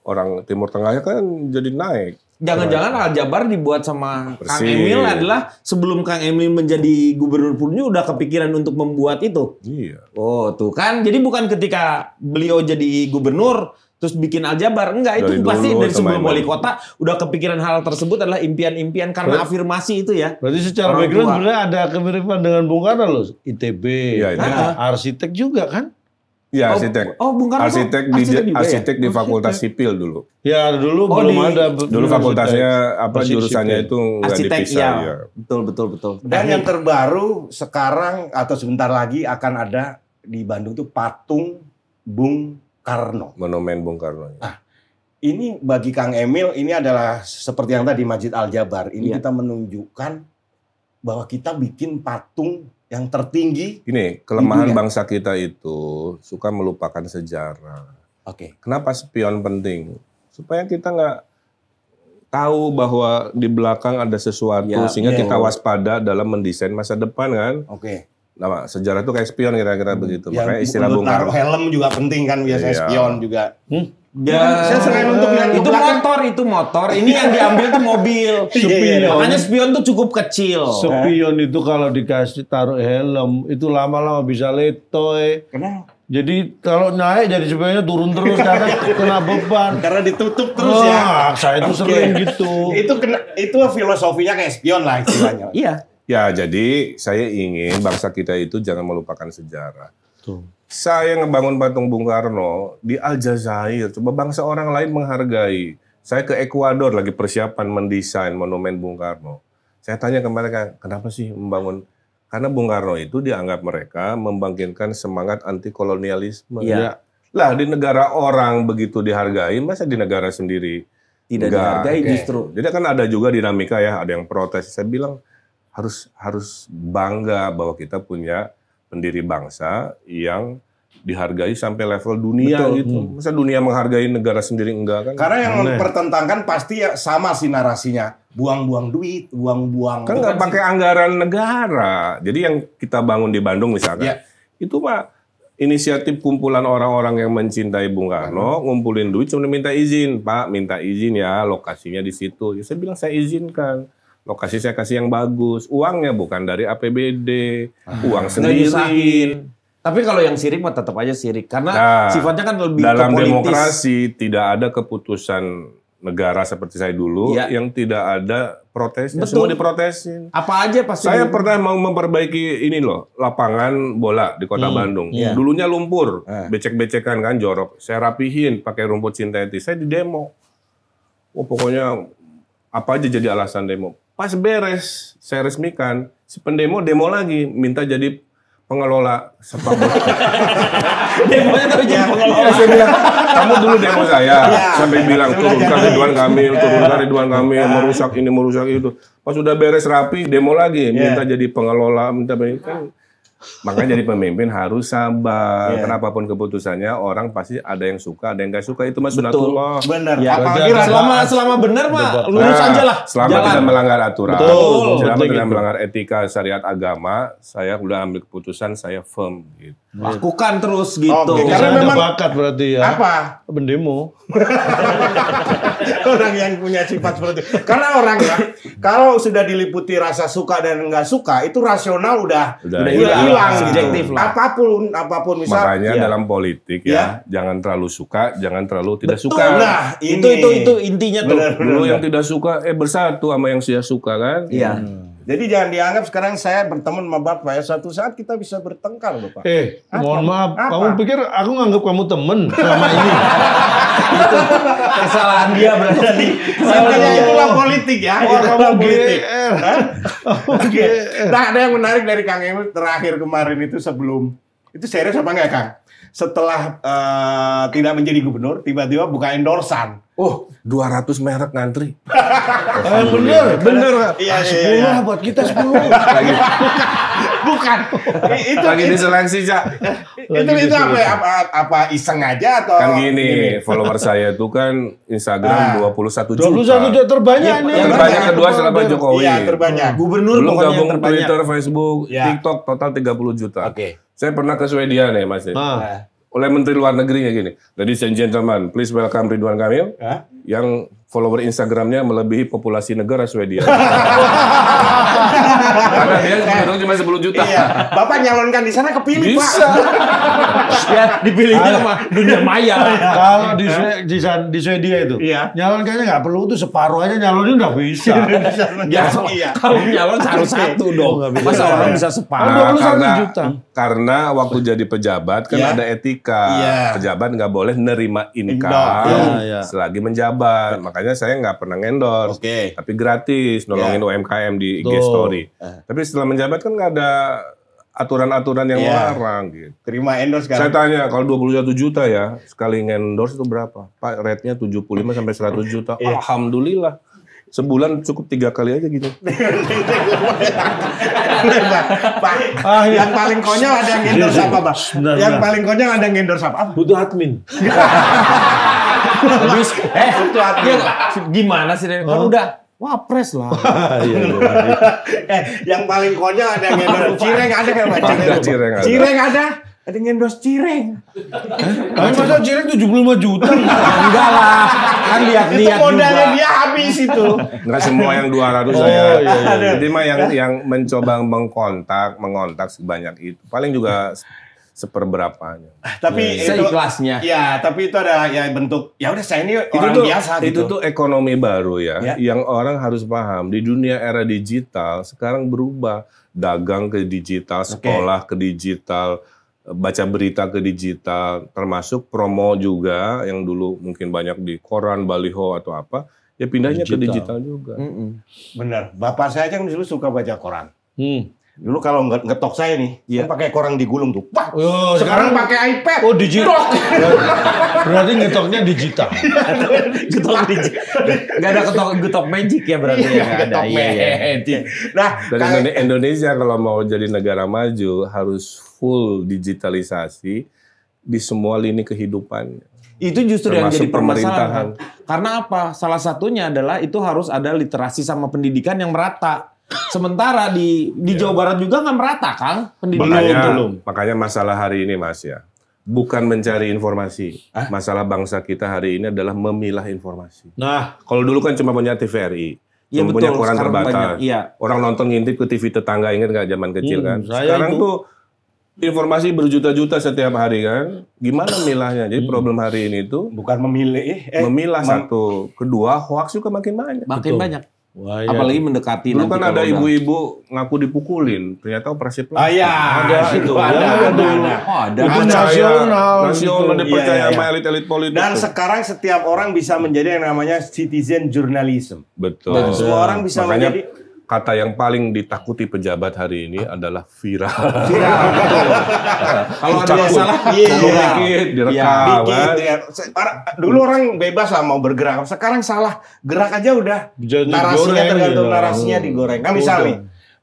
orang Timur Tengahnya kan jadi naik Jangan-jangan iya. aljabar dibuat sama Persis. Kang Emil adalah sebelum Kang Emil menjadi gubernur punya udah kepikiran untuk membuat itu. Iya. Oh, tuh kan. Jadi bukan ketika beliau jadi gubernur terus bikin aljabar Enggak, dari itu pasti dari sebelum wali kota udah kepikiran hal tersebut adalah impian-impian karena Ber afirmasi itu ya. Berarti secara background sebenarnya ada kemiripan dengan Bung Karno loh. ITB, ya, ini. Iya. arsitek juga kan? Iya oh, arsitek. Oh, Bung Karno arsitek di arsitek, juga ya? arsitek ya? di oh, Fakultas arsitek. Sipil dulu. Ya dulu oh, belum di, ada. Dulu fakultasnya arsitek. apa jurusannya itu nggak dipisah. Ya. ya. Betul betul betul. Dan nah, yang terbaru sekarang atau sebentar lagi akan ada di Bandung tuh patung Bung Karno. Monumen Bung Karno. Ah, ini bagi Kang Emil ini adalah seperti yang tadi Masjid Al Jabar. Ini ya. kita menunjukkan bahwa kita bikin patung yang tertinggi. Ini kelemahan bangsa kita itu suka melupakan sejarah. Oke. Okay. Kenapa spion penting? Supaya kita nggak tahu bahwa di belakang ada sesuatu ya, sehingga ya, kita ya. waspada dalam mendesain masa depan kan. Oke. Okay nama sejarah itu kayak spion kira-kira hmm. begitu. Ya, Makanya istilah Bung Karno. helm juga penting kan biasanya iya. spion juga. Hmm? Ya, saya selain untuk lihat itu belakang. motor, itu motor. Ini yang diambil tuh mobil. Iya, iya, spion. Iya. Makanya spion tuh cukup kecil. Spion itu kalau dikasih taruh helm itu lama-lama bisa letoy. Kenapa? Jadi kalau naik jadi sebenarnya turun terus karena kena beban. Karena ditutup terus oh, ya. Saya itu okay. sering gitu. itu kena, itu filosofinya kayak spion lah istilahnya. iya. Ya, jadi saya ingin bangsa kita itu jangan melupakan sejarah. Tuh. Saya ngebangun patung Bung Karno di Aljazair. Coba bangsa orang lain menghargai. Saya ke Ekuador lagi persiapan mendesain monumen Bung Karno. Saya tanya ke mereka, kenapa sih membangun? Karena Bung Karno itu dianggap mereka membangkitkan semangat anti kolonialisme. Iya. Ya. Lah di negara orang begitu dihargai, masa di negara sendiri? Tidak Enggak. dihargai okay. justru. Jadi kan ada juga dinamika ya, ada yang protes. Saya bilang, harus harus bangga bahwa kita punya pendiri bangsa yang dihargai sampai level dunia Betul. gitu. Hmm. Masa dunia menghargai negara sendiri enggak kan? Karena yang Aneh. mempertentangkan pasti ya sama sih narasinya. Buang-buang duit, buang-buang. Kan nggak kan pakai anggaran negara. Jadi yang kita bangun di Bandung misalkan, yeah. itu mah inisiatif kumpulan orang-orang yang mencintai Bung Karno, ngumpulin duit cuma minta izin, Pak, minta izin ya lokasinya di situ. Ya, saya bilang saya izinkan lokasi saya kasih yang bagus, uangnya bukan dari APBD, ah, uang sendiri. Tapi kalau yang sirik mah tetap aja sirik karena nah, sifatnya kan lebih dalam demokrasi tidak ada keputusan negara seperti saya dulu ya. yang tidak ada protes, semua diprotesin. Apa aja pasti. Saya dulu. pernah mau memperbaiki ini loh lapangan bola di kota hmm, Bandung. Ya. Dulunya lumpur, ah. becek-becekan kan jorok. Saya rapihin pakai rumput sintetis. Saya di demo. Oh pokoknya apa aja jadi alasan demo Pas beres, saya resmikan, si pendemo demo lagi, minta jadi pengelola sepak bola. demo nya tapi jadi iya, pengelola. Ya, saya bilang, kamu dulu demo saya. Ya. Sampai bilang, turunkan iya. Ridwan Kamil, turunkan iya. Ridwan Kamil, merusak ini, merusak itu. Pas sudah beres rapi, demo lagi. Minta jadi pengelola, minta kan Makanya jadi pemimpin harus sabar. Yeah. Kenapapun keputusannya orang pasti ada yang suka, ada yang gak suka. Itu mas sunatullah. Oh. Benar. Ya, Apalagi benar. selama selama benar mah lurus nah, aja lah. Selama Jalan. tidak melanggar aturan, betul, selama betul, tidak gitu. melanggar etika syariat agama, saya udah ambil keputusan saya firm gitu. Iya. lakukan terus gitu. Karena memang bakat berarti ya. Apa? Bendemo. orang yang punya sifat seperti itu. Karena orang ya, kalau sudah diliputi rasa suka dan nggak suka, itu rasional udah udah, hilang, hilang gitu. subjektif gitu. lah. Apapun apapun misalnya Makanya ya. dalam politik ya, ya, jangan terlalu suka, jangan terlalu tidak Betul, suka. Nah, itu itu itu intinya tuh. dulu yang tidak suka eh bersatu sama yang sudah suka kan? Iya. Hmm jadi jangan dianggap sekarang saya berteman sama Bapak ya suatu saat kita bisa bertengkar loh Pak. Eh, Apa? mohon maaf, Apa? kamu pikir aku nganggap kamu temen selama ini? Kesalahan dia berarti. Makanya itulah politik ya. Wah, iya, kamu politik. Oke. Nah, ada yang menarik dari Kang Emil terakhir kemarin itu sebelum itu serius apa enggak Kang? Setelah uh, tidak menjadi gubernur, tiba-tiba buka endorsan Oh, 200 merek ngantri. eh, bener, iya, bener. Iya, iya, ah, iya. buat kita 10. Lagi. Bukan. itu lagi diseleksi, Cak. itu itu apa, ya? apa apa iseng aja atau Kan gini, follower saya itu kan Instagram ah. 21 juta. 21 juta terbanyak ya, Terbanyak kedua setelah Pak Jokowi. Iya, terbanyak. Gubernur Belum gabung Twitter, Facebook, ya. TikTok total 30 juta. Oke. Okay. Saya pernah ke Swedia nih, Mas. Ya. Ah. ah oleh Menteri Luar Negerinya gini. Ladies and gentlemen, please welcome Ridwan Kamil huh? yang follower Instagramnya melebihi populasi negara Swedia. Karena dia sebenarnya cuma 10 juta. Iya. Bapak nyalonkan di sana kepilih, Bisa. Pak. ya, dipilihnya mah dunia maya. Iya. Kalau di, di, di Swedia itu, iya. nyalonkannya nggak perlu tuh separuh aja nyalonnya udah bisa. ya, iya. iya. Kalau nyalon harus iya. satu dong. Masa orang bisa kan separuh? Nah, karena, juta. karena waktu jadi pejabat kan yeah. ada etika. Yeah. Pejabat nggak boleh nerima income yeah, yeah. selagi menjabat. Makanya makanya saya nggak pernah endorse, Okay. Tapi gratis nolongin yeah. UMKM di Tuh. IG story. Uh. Tapi setelah menjabat kan nggak ada aturan-aturan yang yeah. melarang gitu. Terima endorse kan? Saya tanya kalau 21 juta ya sekali endorse itu berapa? Pak rate-nya 75 sampai 100 juta. yeah. Alhamdulillah. Sebulan cukup tiga kali aja gitu. Pak, ah, iya. yang paling konyol ada yang endorse apa, Pak? Yang paling konyol ada yang endorse apa? Butuh admin. Terus eh itu iya, Gimana sih Kan udah Wapres lah. Iya, iya, eh, yang paling konyol ada yang endorse cireng ada kan Pak? Cireng ada. Cireng ada. Cireng ada. Ada yang endorse cireng. Tapi masa cireng 75 juta? Enggak lah. Kan lihat-lihat Itu modalnya dia habis itu. Enggak semua yang 200 saya. iya, iya. Jadi mah yang yang mencoba mengkontak, mengontak sebanyak itu. Paling juga seperberapanya. Eh, tapi ya, itu kelasnya. Ya, tapi itu adalah ya bentuk ya udah saya ini itu orang tuh, biasa itu gitu. Itu tuh ekonomi baru ya, ya, yang orang harus paham. Di dunia era digital sekarang berubah. Dagang ke digital, sekolah okay. ke digital, baca berita ke digital, termasuk promo juga yang dulu mungkin banyak di koran, baliho atau apa, ya pindahnya digital. ke digital juga. Mm -mm. Benar. Bapak saya aja kan dulu suka baca koran. Hmm. Dulu kalau nggak ngetok saya nih, yeah. pakai korang digulung tuh. Wah, oh, iya, sekarang iya. pakai iPad. Oh, digital. berarti ngetoknya digital. getok digital. Gak ada ketok getok magic ya berarti ya. Iya, ada, iya. iya. Nah, dari Indonesia kalau mau jadi negara maju harus full digitalisasi di semua lini kehidupan Itu justru Termasuk yang jadi permasalahan. Kan? Karena apa? Salah satunya adalah itu harus ada literasi sama pendidikan yang merata. Sementara di di iya. Jawa Barat juga nggak merata kan pendidikan belum. Makanya masalah hari ini Mas ya. Bukan mencari informasi. Hah? Masalah bangsa kita hari ini adalah memilah informasi. Nah, kalau dulu kan cuma punya TVRI. ya, betul. Punya koran terbatas. Banyak, iya. Orang nonton ngintip ke TV tetangga inget nggak zaman kecil hmm, kan? Sekarang itu... tuh informasi berjuta-juta setiap hari kan. Gimana milahnya? Jadi hmm. problem hari ini tuh bukan memilih, eh, memilah mem satu, kedua hoax juga makin banyak. Makin betul. banyak. Wah, ya. Apalagi mendekati Lu kan ada ibu-ibu ngaku dipukulin, ternyata operasi plastik. Ah, ya. Ada itu. Ada, ada, ada, ada. Oh, ada. Itu nasional. Nasional gitu. dipercaya ya, ya, sama iya. elit-elit politik. Dan sekarang setiap orang bisa menjadi yang namanya citizen journalism. Betul. Dan semua orang bisa Makanya menjadi kata yang paling ditakuti pejabat hari ini ah. adalah viral. Viral. Kalau ada yang salah, iya, iya. dikit, iya, direkam. dikit, kan? iya. Dulu orang bebas lah mau bergerak. Sekarang salah, gerak aja udah. Jadi narasinya tergantung ya. narasinya digoreng. Kan misal nih,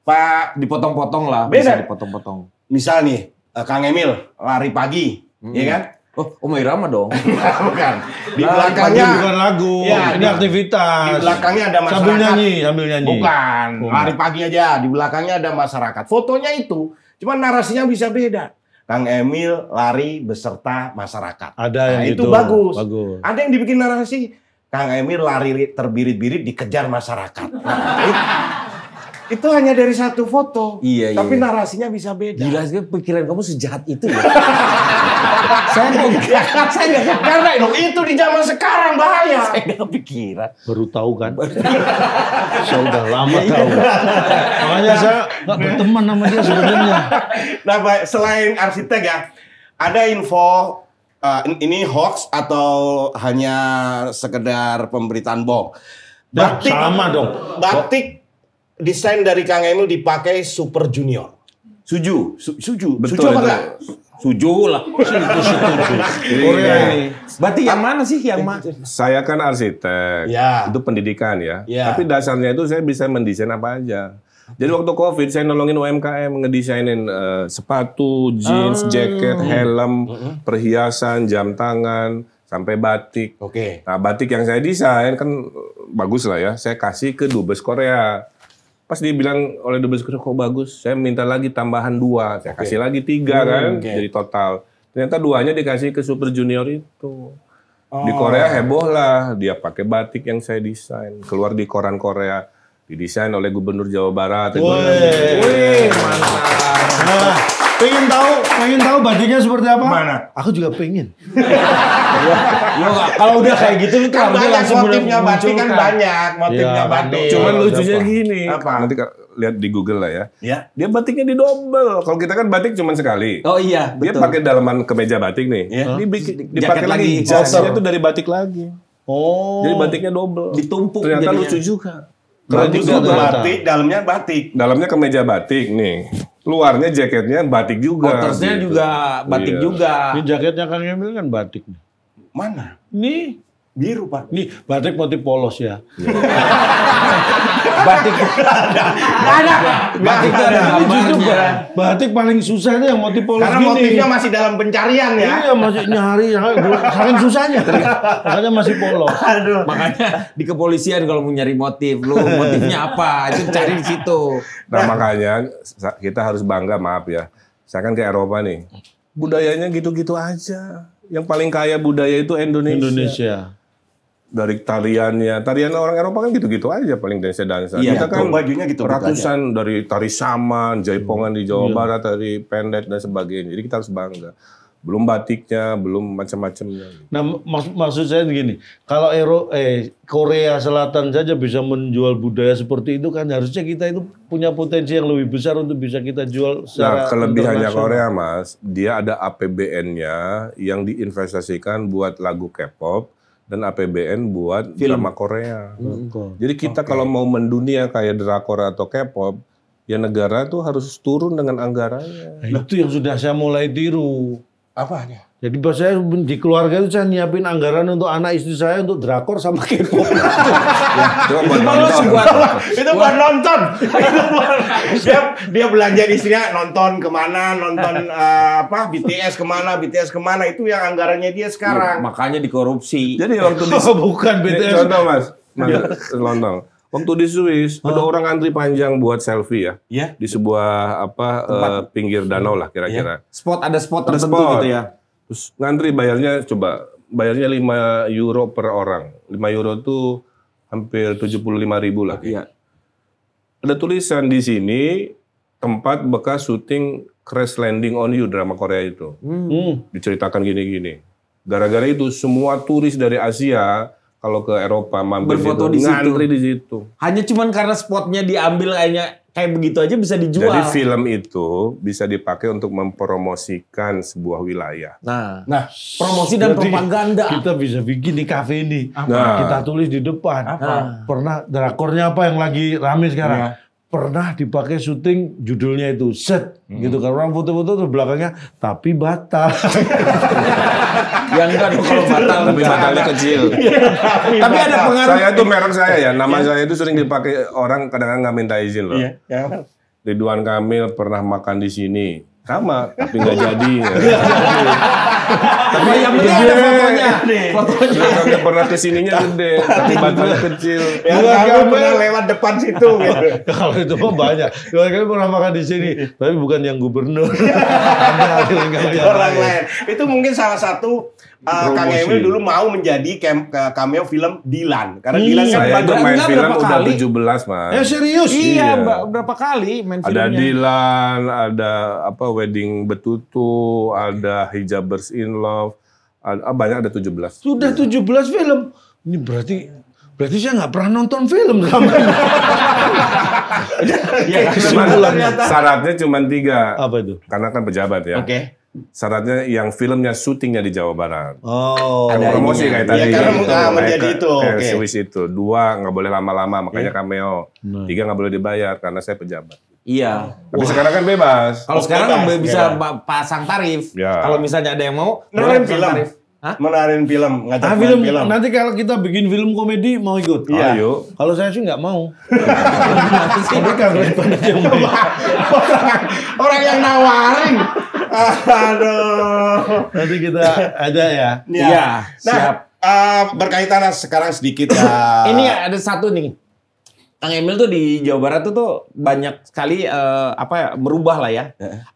Pak dipotong-potong lah. Beda. Bisa dipotong-potong. Misal nih, eh, Kang Emil lari pagi, hmm. ya kan? Oh, Om oh, Irama dong. bukan. Di nah, belakangnya bukan lagu. Ya, ini aktivitas. Di belakangnya ada masyarakat. Sambil nyanyi, sambil nyanyi. Bukan. Oh. Hari pagi aja di belakangnya ada masyarakat. Fotonya itu, cuman narasinya bisa beda. Kang Emil lari beserta masyarakat. Ada nah, yang nah, itu, itu bagus. bagus. Ada yang dibikin narasi Kang Emil lari terbirit-birit dikejar masyarakat. Nah, itu, itu hanya dari satu foto. Iya, iya, Tapi iya. narasinya bisa beda. Gila, pikiran kamu sejahat itu ya. saya enggak, ya, saya enggak. Karena loh, itu di zaman sekarang bahaya. Saya enggak kepikiran. Baru tahu kan? saya udah lama iya. tahu. Makanya saya enggak berteman sama dia sebenarnya. Nah, baik, selain arsitek ya, ada info uh, ini hoax atau hanya sekedar pemberitaan bohong? Batik sama dong. Batik desain dari Kang Emil dipakai Super Junior. Suju, su, suju, betul. Suju apa Sujo lah. Iya. Korea ini. Berarti yang mana sih yang mana? Saya kan arsitek. Ya. Itu pendidikan ya. ya. Tapi dasarnya itu saya bisa mendesain apa aja. Jadi waktu COVID saya nolongin UMKM ngedesainin uh, sepatu, jeans, hmm. jaket, helm, perhiasan, jam tangan, sampai batik. Oke. Okay. Nah, batik yang saya desain kan bagus lah ya. Saya kasih ke dubes Korea. Pas dia bilang oleh dubes kok oh, bagus, saya minta lagi tambahan dua, saya kasih lagi tiga hmm, kan, okay. jadi total. Ternyata duanya dikasih ke Super Junior itu. Oh. Di Korea heboh lah, dia pakai batik yang saya desain, keluar di koran Korea, didesain oleh Gubernur Jawa Barat. Kan. Wih, mantap. Nah, pengen tahu, pengen tahu batiknya seperti apa? Mana? Aku juga pengen. ya, kalau udah kayak gitu lu kan banyak langsung motifnya batik kan banyak motifnya ya, batik. Cuman iya, lucunya gini. Apa? Nanti lihat di Google lah ya. ya. Dia batiknya di didobel. Kalau kita kan batik cuma sekali. Oh iya, betul. Dia pakai dalaman kemeja batik nih. Ya. Dibikin dipakai lagi. Jasanya tuh dari batik lagi. Oh. Jadi batiknya double. Ditumpuk Ternyata jadinya. lucu juga. Kalau juga batik, dalamnya batik. Dalamnya kemeja batik nih. Luarnya jaketnya batik juga. Kotornya gitu. juga batik iya. juga. Ini jaketnya Kang Emil kan batik nih. Mana? Nih. Biru pak. Nih batik motif polos ya. Iya. batik ada. ada. Batik ada. Justru batik paling susah itu yang motif polos Karena gini. motifnya masih dalam pencarian ya. Iya masih nyari. Karena susahnya. Makanya masih polos. Aduh. Makanya di kepolisian kalau mau nyari motif, lu motifnya apa? Itu cari di situ. Nah, nah makanya kita harus bangga maaf ya. Saya kan ke Eropa nih. Budayanya gitu-gitu aja yang paling kaya budaya itu Indonesia. Indonesia. Dari tariannya, tarian orang Eropa kan gitu-gitu aja paling dance dance. Iya, kita kan bajunya gitu. Ratusan gitu dari tari saman, jaipongan di Jawa iya. Barat, tari pendek dan sebagainya. Jadi kita harus bangga belum batiknya, belum macam-macamnya. Nah, mak maksud saya begini, kalau Ero eh, Korea Selatan saja bisa menjual budaya seperti itu kan harusnya kita itu punya potensi yang lebih besar untuk bisa kita jual nah, secara Nah, kelebihannya Korea, Mas, dia ada APBN-nya yang diinvestasikan buat lagu K-pop dan APBN buat Film. drama Korea. Hmm. Jadi kita okay. kalau mau mendunia kayak drakor atau K-pop, ya negara tuh harus turun dengan anggarannya. Nah, itu yang sudah saya mulai tiru. Apanya? Jadi pas saya di keluarga itu saya nyiapin anggaran untuk anak istri saya untuk drakor sama k itu malah nonton. itu buat nonton. dia dia belanja di sini nonton kemana, nonton eh, apa BTS kemana, BTS kemana itu yang anggarannya dia sekarang. Ya, makanya dikorupsi. Jadi waktu di, bukan BTS. Contoh mas, iya. mas lontong Waktu di Swiss ada orang antri panjang buat selfie ya. Iya. Di sebuah apa Tempat. Eh, pinggir danau lah iya. kira-kira. Ya. Spot ada spot ada tertentu spot. gitu ya. Terus ngantri bayarnya coba bayarnya 5 euro per orang. 5 euro tuh hampir 75 ribu lah. Iya. Ada tulisan di sini tempat bekas syuting Crash Landing on You drama Korea itu. Hmm. Diceritakan gini-gini. Gara-gara itu semua turis dari Asia kalau ke Eropa mampir berfoto di situ, ngantri di situ. Hanya cuman karena spotnya diambil kayaknya kayak begitu aja bisa dijual. Jadi film itu bisa dipakai untuk mempromosikan sebuah wilayah. Nah, nah promosi dan Jadi propaganda. Kita bisa bikin di kafe ini. Nah, kita tulis di depan. Apa? Nah. Pernah drakornya apa yang lagi rame sekarang? Nah pernah dipakai syuting judulnya itu set hmm. gitu kan orang foto-foto tuh belakangnya tapi batal yang kan kalau batal gitu. tapi batalnya kecil ya, tapi, tapi ada pengaruh saya itu merek saya ya nama ya. saya itu sering dipakai orang kadang-kadang nggak minta izin loh ya, ya. Ridwan Kamil pernah makan di sini sama tapi ya. nggak jadi. tapi yang ada fotonya. Fotonya nggak pernah kesininya gede, tapi badannya kecil. Ya, dua kali pernah lewat depan situ. Gitu. Kalau itu mah banyak. dua kali pernah makan di sini, tapi bukan yang gubernur. Orang lain. Itu mungkin salah satu uh, Kang Emil dulu mau menjadi camp, cameo film Dilan karena iya, Dilan kan saya itu main film udah kali. 17 mas ya serius iya, iya. berapa kali main ada filmnya. Dilan ada apa Wedding Betutu ada Hijabers in Love ada, ah, banyak ada 17 sudah 17 film ini berarti Berarti saya nggak pernah nonton film selama ya, iya, syaratnya cuma tiga. Apa itu? Karena kan pejabat ya. Oke. Okay syaratnya yang filmnya syutingnya di Jawa Barat. Oh, ada promosi iya. kayak ya, tadi. Ya, karena gitu. menjadi Mereka, itu. Oke. Okay. itu dua nggak boleh lama-lama, makanya yeah. cameo. Nah. Tiga nggak boleh dibayar karena saya pejabat. Iya. Tapi Wah. sekarang kan bebas. Kalau sekarang bebas, iya. bisa ya. pasang tarif. Ya. Kalau misalnya ada yang mau, menarik film. Tarif. Hah? Menarin film, ngajak ah, film, film. Nanti kalau kita bikin film komedi mau ikut. Iya. Ayo. Kalau saya sih nggak mau. Tapi kalau orang yang nawarin, Aduh. Nanti kita ada ya. Iya. Ya. Nah, siap. Uh, berkaitan sekarang sedikit ya. Ini ada satu nih. Kang Emil tuh di Jawa Barat tuh tuh banyak sekali uh, apa ya, berubah lah ya.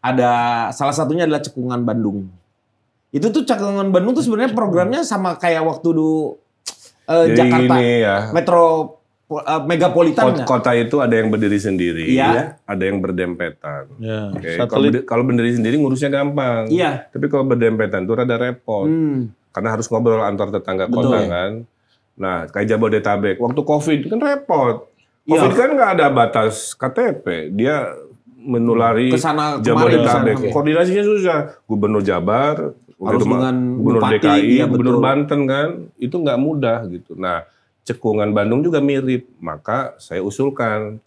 Ada salah satunya adalah cekungan Bandung. Itu tuh cekungan Bandung tuh sebenarnya programnya sama kayak waktu dulu uh, Jakarta ya. Metro Eh, megapolitan. Kota, kota itu ada yang berdiri sendiri, iya. ya. ada yang berdempetan. Ya. Okay. Kalau berdiri sendiri ngurusnya gampang. ya. Tapi kalau berdempetan itu rada repot. Hmm. Karena harus ngobrol antar tetangga Betul, kota ya? kan. Nah, kayak Jabodetabek waktu Covid kan repot. Iya. Covid ya. kan nggak ada batas KTP, dia menulari Kesana, Jabodetabek. Kesana, Koordinasinya susah. Gubernur Jabar, Gubernur DKI, ya, Gubernur Banten kan, itu nggak mudah gitu. Nah, cekungan Bandung juga mirip. Maka saya usulkan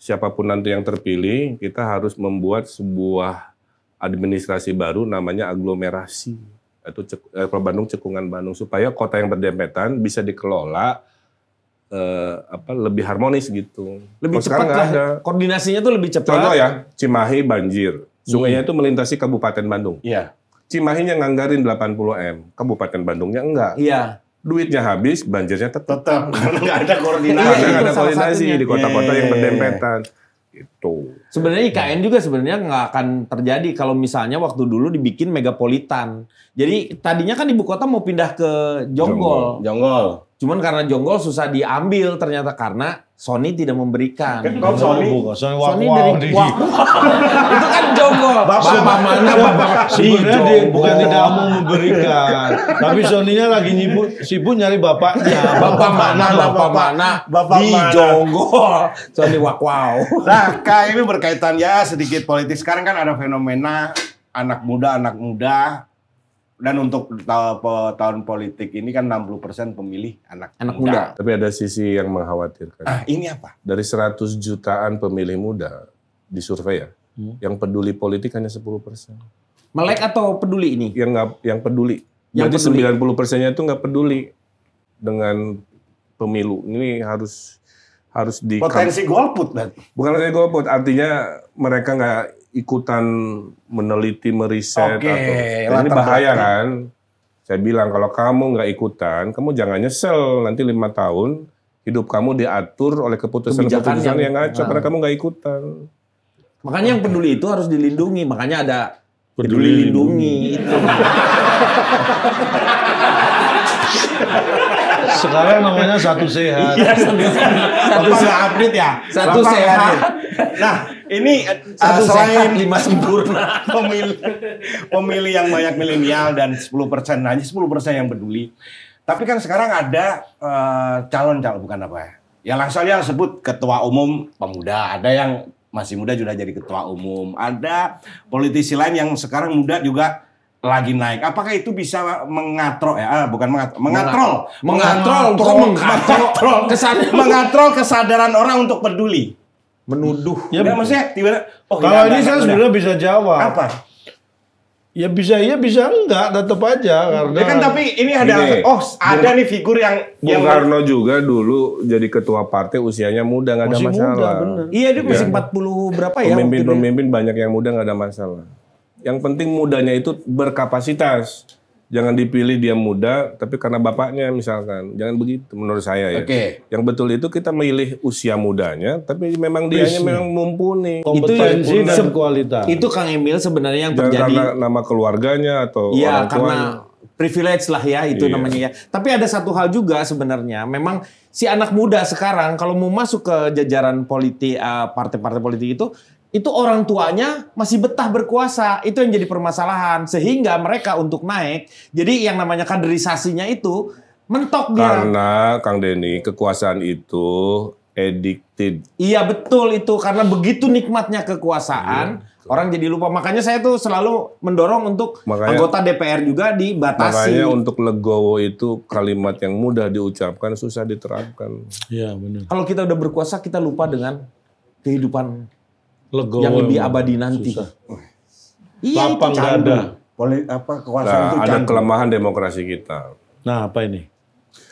siapapun nanti yang terpilih, kita harus membuat sebuah administrasi baru namanya aglomerasi atau cek, eh, Bandung cekungan Bandung supaya kota yang berdempetan bisa dikelola eh, apa lebih harmonis gitu. Lebih cepat lah. Ada. Koordinasinya tuh lebih cepat. Contoh ya, Cimahi banjir. Sungainya hmm. itu hmm. melintasi Kabupaten Bandung. Iya. Cimahinya nganggarin 80 M, Kabupaten Bandungnya enggak. Iya duitnya habis, banjirnya tetap. Tetap karena nggak ada iya, koordinasi. Karena ada koordinasi di kota-kota yang iya, iya, berdempetan. Itu. Sebenarnya IKN juga sebenarnya nggak akan terjadi kalau misalnya waktu dulu dibikin megapolitan. Jadi tadinya kan ibu kota mau pindah ke Jonggol. Jonggol. Cuman karena jonggol susah diambil ternyata karena Sony tidak memberikan. Kan Sony, Sony, wow, Sony dari di... wow. itu kan jonggol. Bapak, bapak mana bapak? Sebenarnya dia bukan tidak mau memberikan, tapi Sony-nya lagi nyibuk sibuk nyari bapaknya. Bapak, bapak mana? Bapak, bapak mana? Bapak di mana? jonggol. Sony wow, wow. Nah, kak ini berkaitan ya sedikit politik. Sekarang kan ada fenomena anak muda anak muda dan untuk tahun politik ini kan 60% persen pemilih anak, anak muda. muda. Tapi ada sisi yang mengkhawatirkan. Ah, ini apa? Dari 100 jutaan pemilih muda di survei ya, hmm. yang peduli politik hanya 10%. persen. Melek atau peduli ini? Yang nggak yang peduli. Yang Jadi peduli. 90 persennya itu nggak peduli dengan pemilu. Ini harus harus di potensi golput kan? bukan potensi golput artinya mereka nggak ikutan meneliti, meriset. okay. atau, nah, ini bahaya belakang. kan? Saya bilang kalau kamu nggak ikutan, kamu jangan nyesel nanti lima tahun hidup kamu diatur oleh keputusan-keputusan yang, yang ngaco nah. karena ah. kamu nggak ikutan. Makanya yang peduli itu harus dilindungi. Makanya ada peduli lindungi itu. Sekarang namanya satu sehat. Iya, satu sehat. Satu sehat update ya. Satu Bapak sehat. Ya. Nah, ini eh, satu selain lima sempurna pemilih pemilih yang banyak milenial dan 10% sepuluh persen yang peduli. Tapi kan sekarang ada uh, calon calon bukan apa ya? Ya langsung yang sebut ketua umum pemuda, ada yang masih muda sudah jadi ketua umum, ada politisi lain yang sekarang muda juga lagi naik. Apakah itu bisa mengatrol ya? Ah, bukan mengatrol, mengatrol, mengatrol, mengatrol, mengatrol, kesadaran, mengatrol kesadaran orang untuk peduli. Menuduh. Ya, ya maksudnya tiba-tiba. Oh, kalau ini saya sebenarnya bisa jawab. Apa? Ya bisa ya bisa enggak tetap aja karena ya kan tapi ini ada gini, oh ada Bung, nih figur yang Bung yang Karno juga dulu jadi ketua partai usianya muda nggak ada masalah. Muda, Iya dia masih iya. empat puluh berapa ya? Pemimpin-pemimpin pemimpin banyak yang muda nggak ada masalah. Yang penting mudanya itu berkapasitas. Jangan dipilih dia muda, tapi karena bapaknya misalkan. Jangan begitu menurut saya ya. Oke. Okay. Yang betul itu kita memilih usia mudanya, tapi memang dia memang mumpuni. Kompetensi itu, dan kualitas. Itu Kang Emil sebenarnya yang Jangan terjadi. Karena nama keluarganya atau ya, orang Karena privilege lah ya itu iya. namanya ya. Tapi ada satu hal juga sebenarnya, memang si anak muda sekarang kalau mau masuk ke jajaran politik eh, partai-partai politik itu itu orang tuanya masih betah berkuasa. Itu yang jadi permasalahan. Sehingga mereka untuk naik, jadi yang namanya kaderisasinya itu mentok dia. Karena Kang Denny, kekuasaan itu addicted. Iya betul itu karena begitu nikmatnya kekuasaan, iya. orang jadi lupa. Makanya saya tuh selalu mendorong untuk makanya, anggota DPR juga dibatasi. Makanya untuk legowo itu kalimat yang mudah diucapkan susah diterapkan. Iya benar. Kalau kita udah berkuasa kita lupa dengan kehidupan Legowo yang lebih abadi nanti. Susah. Iya Lapang itu Dada. Poli, apa kekuasaan nah, itu candu. Ada kelemahan demokrasi kita. Nah, apa ini?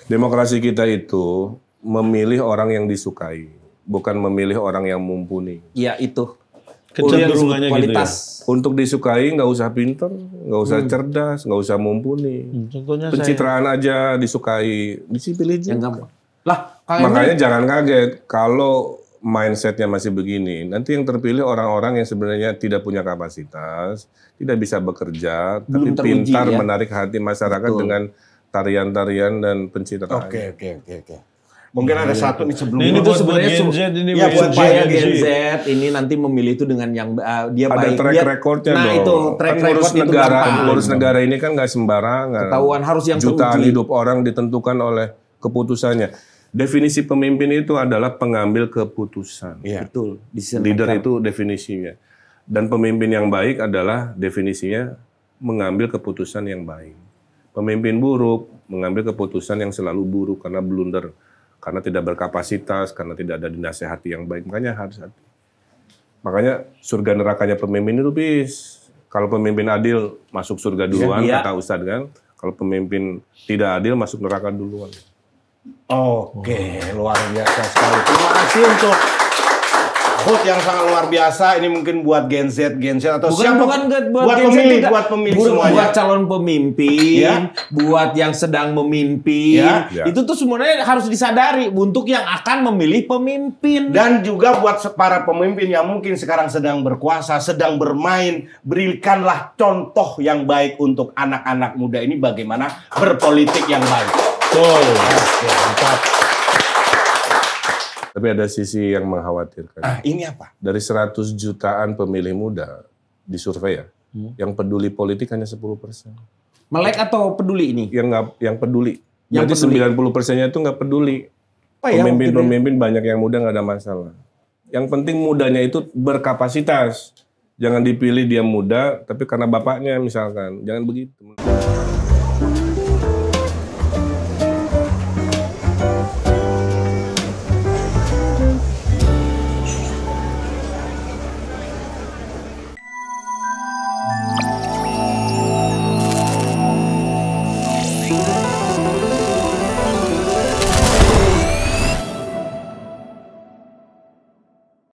Demokrasi kita itu memilih orang yang disukai, bukan memilih orang yang mumpuni. Iya, itu. Kecenderungannya gitu ya. Untuk disukai nggak usah pinter, nggak usah hmm. cerdas, nggak usah mumpuni. Hmm, contohnya Pencitraan saya... aja disukai, disipilin juga. Yang Lah, Makanya jangan kaget kalau mindsetnya masih begini, nanti yang terpilih orang-orang yang sebenarnya tidak punya kapasitas, tidak bisa bekerja, Belum tapi pintar ya? menarik hati masyarakat Betul. dengan tarian-tarian dan pencitraan. Oke, oke, oke, oke. Mungkin nah, ada satu nih sebelumnya. ini tuh sebenarnya Gen Z ini ya buat supaya Gen Z ini nanti memilih itu dengan yang uh, dia ada baik. track recordnya nah, itu track pengurus kan record negara itu negara ini kan nggak sembarangan. Ketahuan harus yang jutaan hidup orang ditentukan oleh keputusannya. Definisi pemimpin itu adalah pengambil keputusan. Ya. Betul. Decision Leader itu definisinya. Dan pemimpin yang baik adalah definisinya mengambil keputusan yang baik. Pemimpin buruk mengambil keputusan yang selalu buruk karena blunder, karena tidak berkapasitas, karena tidak ada dinasehati yang baik. Makanya harus hati. Makanya surga nerakanya pemimpin itu bis. Kalau pemimpin adil masuk surga iya, duluan ya. kata Ustadz kan. Kalau pemimpin tidak adil masuk neraka duluan. Oke, luar biasa sekali. Terima kasih untuk hut yang sangat luar biasa. Ini mungkin buat Gen Z, Gen Z atau bukan, siapa? Bukan buat, buat Gen pemilih, Z, buat pemilih buat, semuanya. Buat calon pemimpin, ya? buat yang sedang memimpin. Ya? Ya. Itu tuh semuanya harus disadari untuk yang akan memilih pemimpin. Dan juga buat para pemimpin yang mungkin sekarang sedang berkuasa, sedang bermain, berikanlah contoh yang baik untuk anak-anak muda ini bagaimana berpolitik yang baik. Betul. Mantap. Tapi ada sisi yang mengkhawatirkan. Ah, ini apa? Dari 100 jutaan pemilih muda di survei ya, hmm. yang peduli politik hanya 10 persen. Melek atau peduli ini? Yang nggak, yang peduli. Yang sembilan peduli. 90 persennya itu nggak peduli. Oh ya, Pemimpin-pemimpin ya. banyak yang muda nggak ada masalah. Yang penting mudanya itu berkapasitas. Jangan dipilih dia muda, tapi karena bapaknya misalkan. Jangan begitu.